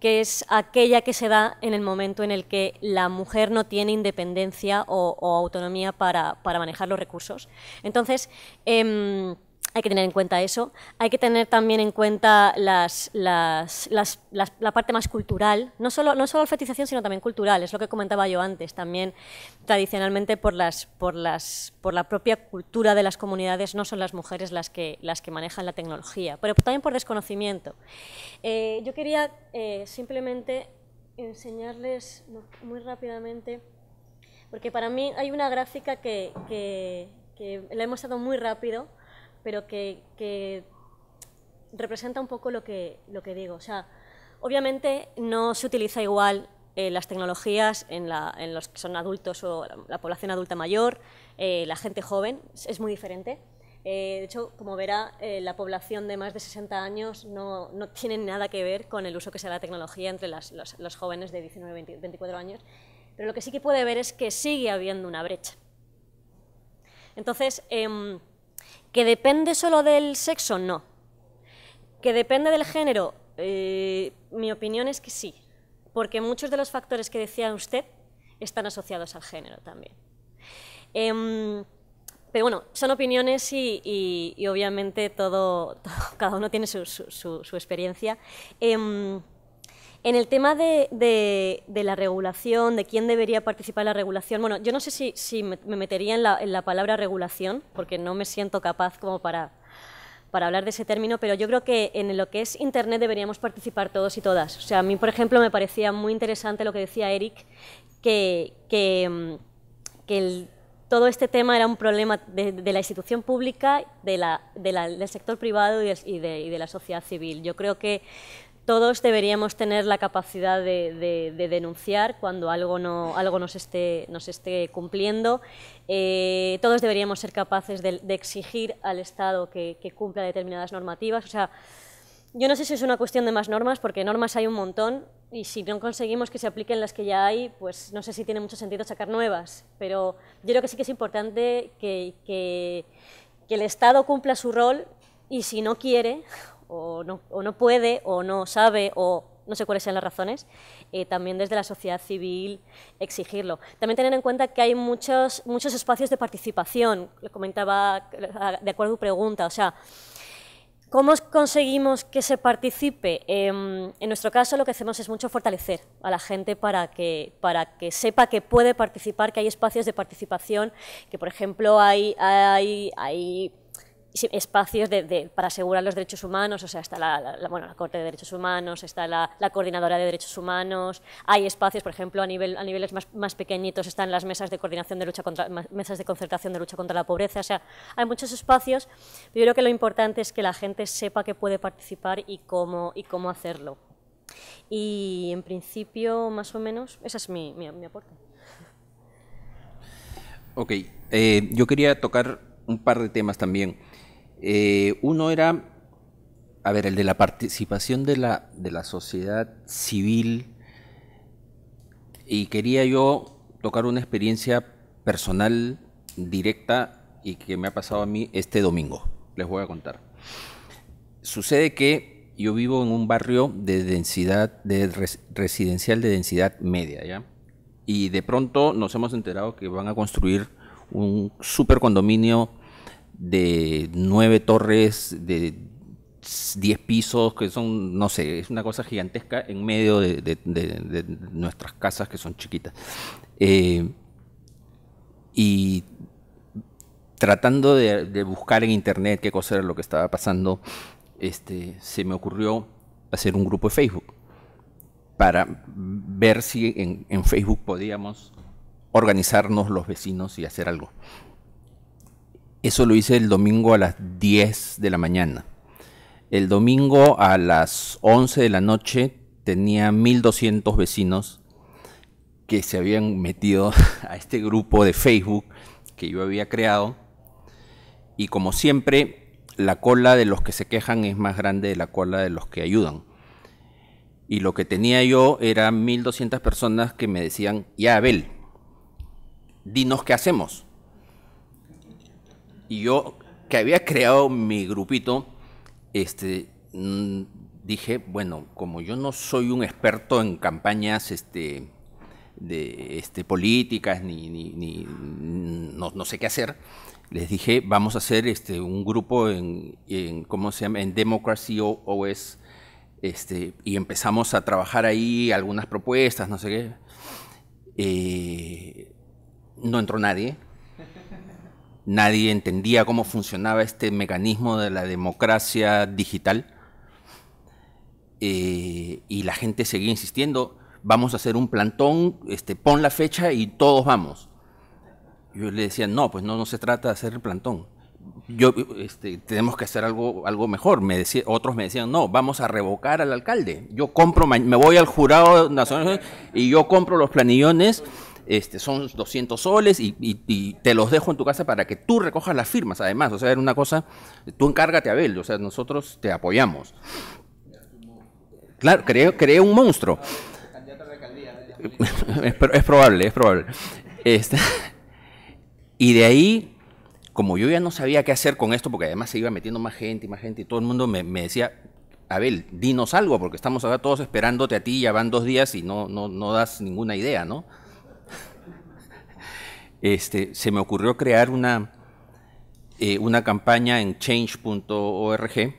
que es aquella que se da en el momento en el que la mujer no tiene independencia o, autonomía para, manejar los recursos. Entonces, em, hay que tener en cuenta eso. Hay que tener también en cuenta las, la parte más cultural, no solo, no alfabetización, sino también cultural. Es lo que comentaba yo antes. También tradicionalmente por, las, por, las, por la propia cultura de las comunidades no son las mujeres las que, las que manejan la tecnología, pero también por desconocimiento. Eh, yo quería eh, simplemente enseñarles muy rápidamente, porque para mí hay una gráfica que, que la he mostrado muy rápido pero que, representa un poco lo que, lo que digo. O sea, obviamente no se utiliza igual eh, las tecnologías en, los que son adultos o la, población adulta mayor, eh, la gente joven, es muy diferente. Eh, de hecho, como verá, la población de más de 60 años no, no, tiene nada que ver con el uso que se da la tecnología entre los, jóvenes de 19 24 años. Pero lo que sí que puede ver es que sigue habiendo una brecha. Entonces, em, ¿Que depende solo del sexo? No. ¿Que depende del género? Eh, mi opinión es que sí, porque muchos de los factores que decía usted están asociados al género también. Em, pero bueno, son opiniones y, obviamente <laughs> todo, cada uno tiene su, experiencia. Em, en el tema de, la regulación, de quién debería participar en la regulación, bueno, yo no sé si, me metería en la, palabra regulación, porque no me siento capaz como para, hablar de ese término, pero yo creo que en lo que es Internet deberíamos participar todos y todas. O sea, a mí, por ejemplo, me parecía muy interesante lo que decía Eric, que, mm, todo este tema era un problema de, la institución pública, la, del sector privado y, y de la sociedad civil. Yo creo que todos deberíamos tener la capacidad de, denunciar cuando algo nos esté, cumpliendo. Eh, todos deberíamos ser capaces de, exigir al Estado que, cumpla determinadas normativas. O sea, yo no sé si es una cuestión de más normas, porque normas hay un montón, y si no conseguimos que se apliquen las que ya hay, pues no sé si tiene mucho sentido sacar nuevas. Pero yo creo que sí que es importante que el Estado cumpla su rol y si no quiere, o no, puede, o no sabe, o no sé cuáles sean las razones, eh, también desde la sociedad civil exigirlo. También tener en cuenta que hay muchos, muchos espacios de participación, lo comentaba de acuerdo a tu pregunta, o sea, ¿Cómo conseguimos que se participe? Em, en nuestro caso lo que hacemos es mucho fortalecer a la gente para que, para que sepa que puede participar, que hay espacios de participación, que por ejemplo hay, hay, hay espacios para asegurar los derechos humanos, o sea, está la, Corte de Derechos Humanos, está la, Coordinadora de Derechos Humanos, hay espacios, por ejemplo, a, nivel, a niveles más, pequeñitos están las mesas de coordinación de lucha contra, mesas de concertación de lucha contra la pobreza, o sea, hay muchos espacios, pero yo creo que lo importante es que la gente sepa que puede participar y cómo, y cómo hacerlo. Y en principio, más o menos, ese es mi, aporte. Ok, eh, yo quería tocar un par de temas también. Eh, uno era, a ver, el de la participación de la, de la sociedad civil y quería yo tocar una experiencia personal directa y que me ha pasado a mí este domingo. Les voy a contar. Sucede que yo vivo en un barrio de densidad de residencial de densidad media, ¿ya? Y de pronto nos hemos enterado que van a construir un supercondominio de nueve torres, de diez pisos, que son, no sé, es una cosa gigantesca en medio de, nuestras casas que son chiquitas. Eh, y tratando de, buscar en internet qué cosa era lo que estaba pasando, este, se me ocurrió hacer un grupo de Facebook para ver si en Facebook podíamos organizarnos los vecinos y hacer algo. Eso lo hice el domingo a las 10 de la mañana. El domingo a las 11 de la noche tenía 1200 vecinos que se habían metido <laughs> a este grupo de Facebook que yo había creado. Y como siempre, la cola de los que se quejan es más grande de la cola de los que ayudan. Y lo que tenía yo era 1200 personas que me decían, ya Abel, dinos qué hacemos y yo, que había creado mi grupito, este, mm, dije, bueno, como yo no soy un experto en campañas este, de, este, políticas, ni, no, sé qué hacer, les dije, vamos a hacer este, un grupo en, ¿cómo se llama? En Democracy OS, este, y empezamos a trabajar ahí algunas propuestas, no sé qué. Eh, no entró nadie nadie entendía cómo funcionaba este mecanismo de la democracia digital. Eh, y la gente seguía insistiendo, vamos a hacer un plantón, este, pon la fecha y todos vamos. Yo le decía, no, pues no, no se trata de hacer el plantón. Yo, este, tenemos que hacer algo, algo mejor. Me decía, otros me decían, no, vamos a revocar al alcalde. Yo compro, me voy al jurado nacional y yo compro los planillones este, son 200 soles y, te los dejo en tu casa para que tú recojas las firmas, además, o sea, era una cosa, tú encárgate a Abel, o sea, nosotros te apoyamos. Claro, creé, un monstruo. <laughs> es, es, probable, es probable. Este, y de ahí, como yo ya no sabía qué hacer con esto, porque además se iba metiendo más gente y más gente, y todo el mundo me, decía, Abel, dinos algo, porque estamos ahora todos esperándote a ti, ya van dos días y no, no das ninguna idea, ¿no? Este, se me ocurrió crear una, eh, una campaña en change.org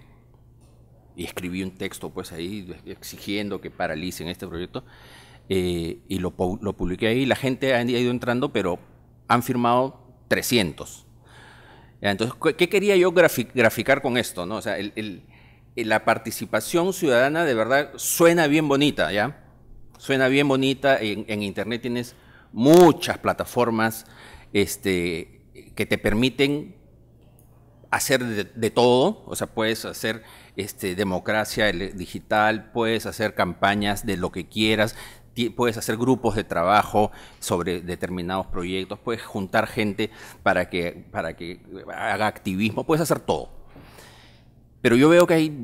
y escribí un texto pues ahí exigiendo que paralicen este proyecto eh, y lo, lo, publiqué ahí. La gente ha ido entrando, pero han firmado 300. Entonces, ¿qué quería yo graficar con esto? ¿no? O sea, la participación ciudadana de verdad suena bien bonita, ¿ya? Suena bien bonita, en, en Internet tienes muchas plataformas este, que te permiten hacer de, todo, o sea, puedes hacer este, democracia digital, puedes hacer campañas de lo que quieras, puedes hacer grupos de trabajo sobre determinados proyectos, puedes juntar gente para que, para que haga activismo, puedes hacer todo. Pero yo veo que hay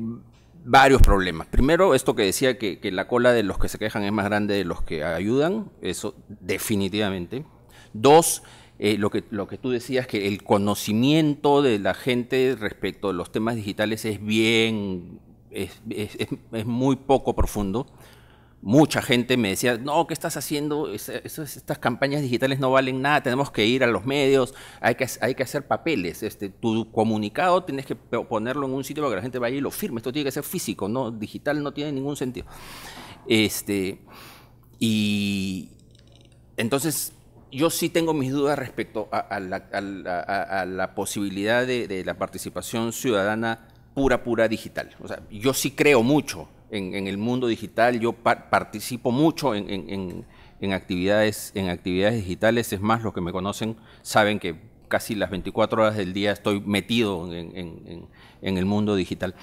varios problemas. Primero, esto que decía que, la cola de los que se quejan es más grande de los que ayudan, eso definitivamente. Dos, eh, lo, que, lo que tú decías, que el conocimiento de la gente respecto a los temas digitales es bien, es muy poco profundo mucha gente me decía, no, ¿qué estás haciendo? estas campañas digitales no valen nada, tenemos que ir a los medios, hay que, hay que hacer papeles, este, tu comunicado tienes que ponerlo en un sitio para que la gente vaya y lo firme, esto tiene que ser físico, no digital no tiene ningún sentido. Este, y entonces yo sí tengo mis dudas respecto a, la, posibilidad de, de la participación ciudadana pura, pura digital. O sea, yo sí creo mucho en, el mundo digital, yo participo mucho en, en, actividades, en actividades digitales, es más, los que me conocen saben que casi las 24 horas del día estoy metido en, el mundo digital.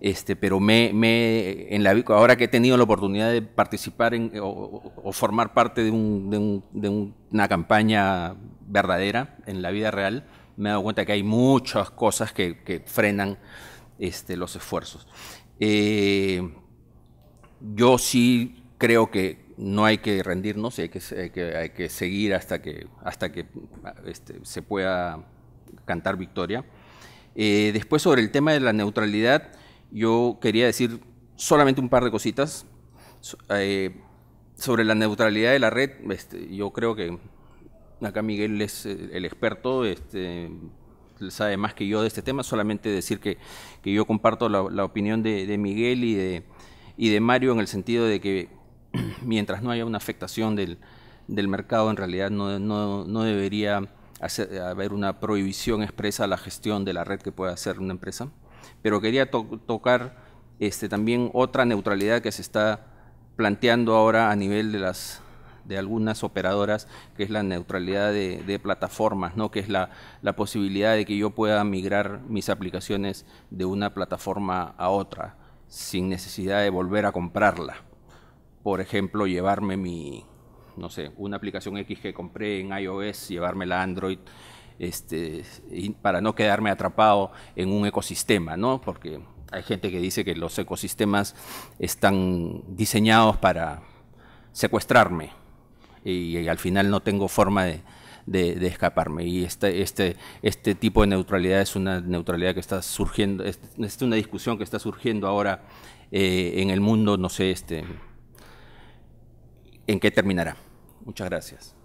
Este, pero me, me en la, ahora que he tenido la oportunidad de participar en, o, formar parte de, un, de, un, de, una campaña verdadera en la vida real, me he dado cuenta que hay muchas cosas que, que frenan este, los esfuerzos. Eh, yo sí creo que no hay que rendirnos, hay que, hay que, seguir hasta que, hasta que este, se pueda cantar victoria. Eh, después sobre el tema de la neutralidad, yo quería decir solamente un par de cositas. Eh, sobre la neutralidad de la red, este, yo creo que acá Miguel es eh, el experto, este, sabe más que yo de este tema, solamente decir que, yo comparto la, opinión de Miguel y de y de Mario en el sentido de que <clears throat> mientras no haya una afectación del, mercado, en realidad no, debería haber una prohibición expresa a la gestión de la red que pueda hacer una empresa. Pero quería tocar este, también otra neutralidad que se está planteando ahora a nivel de las de algunas operadoras, que es la neutralidad de, plataformas, ¿no? que es la, la, posibilidad de que yo pueda migrar mis aplicaciones de una plataforma a otra sin necesidad de volver a comprarla. Por ejemplo, llevarme mi, no sé, una aplicación X que compré en iOS, llevarme la Android, este, para no quedarme atrapado en un ecosistema, ¿no? Porque hay gente que dice que los ecosistemas están diseñados para secuestrarme y al final no tengo forma de, de, escaparme. Y este, este, este, tipo de neutralidad es una neutralidad que está surgiendo, es, una discusión que está surgiendo ahora eh, en el mundo, no sé este, en qué terminará. Muchas gracias.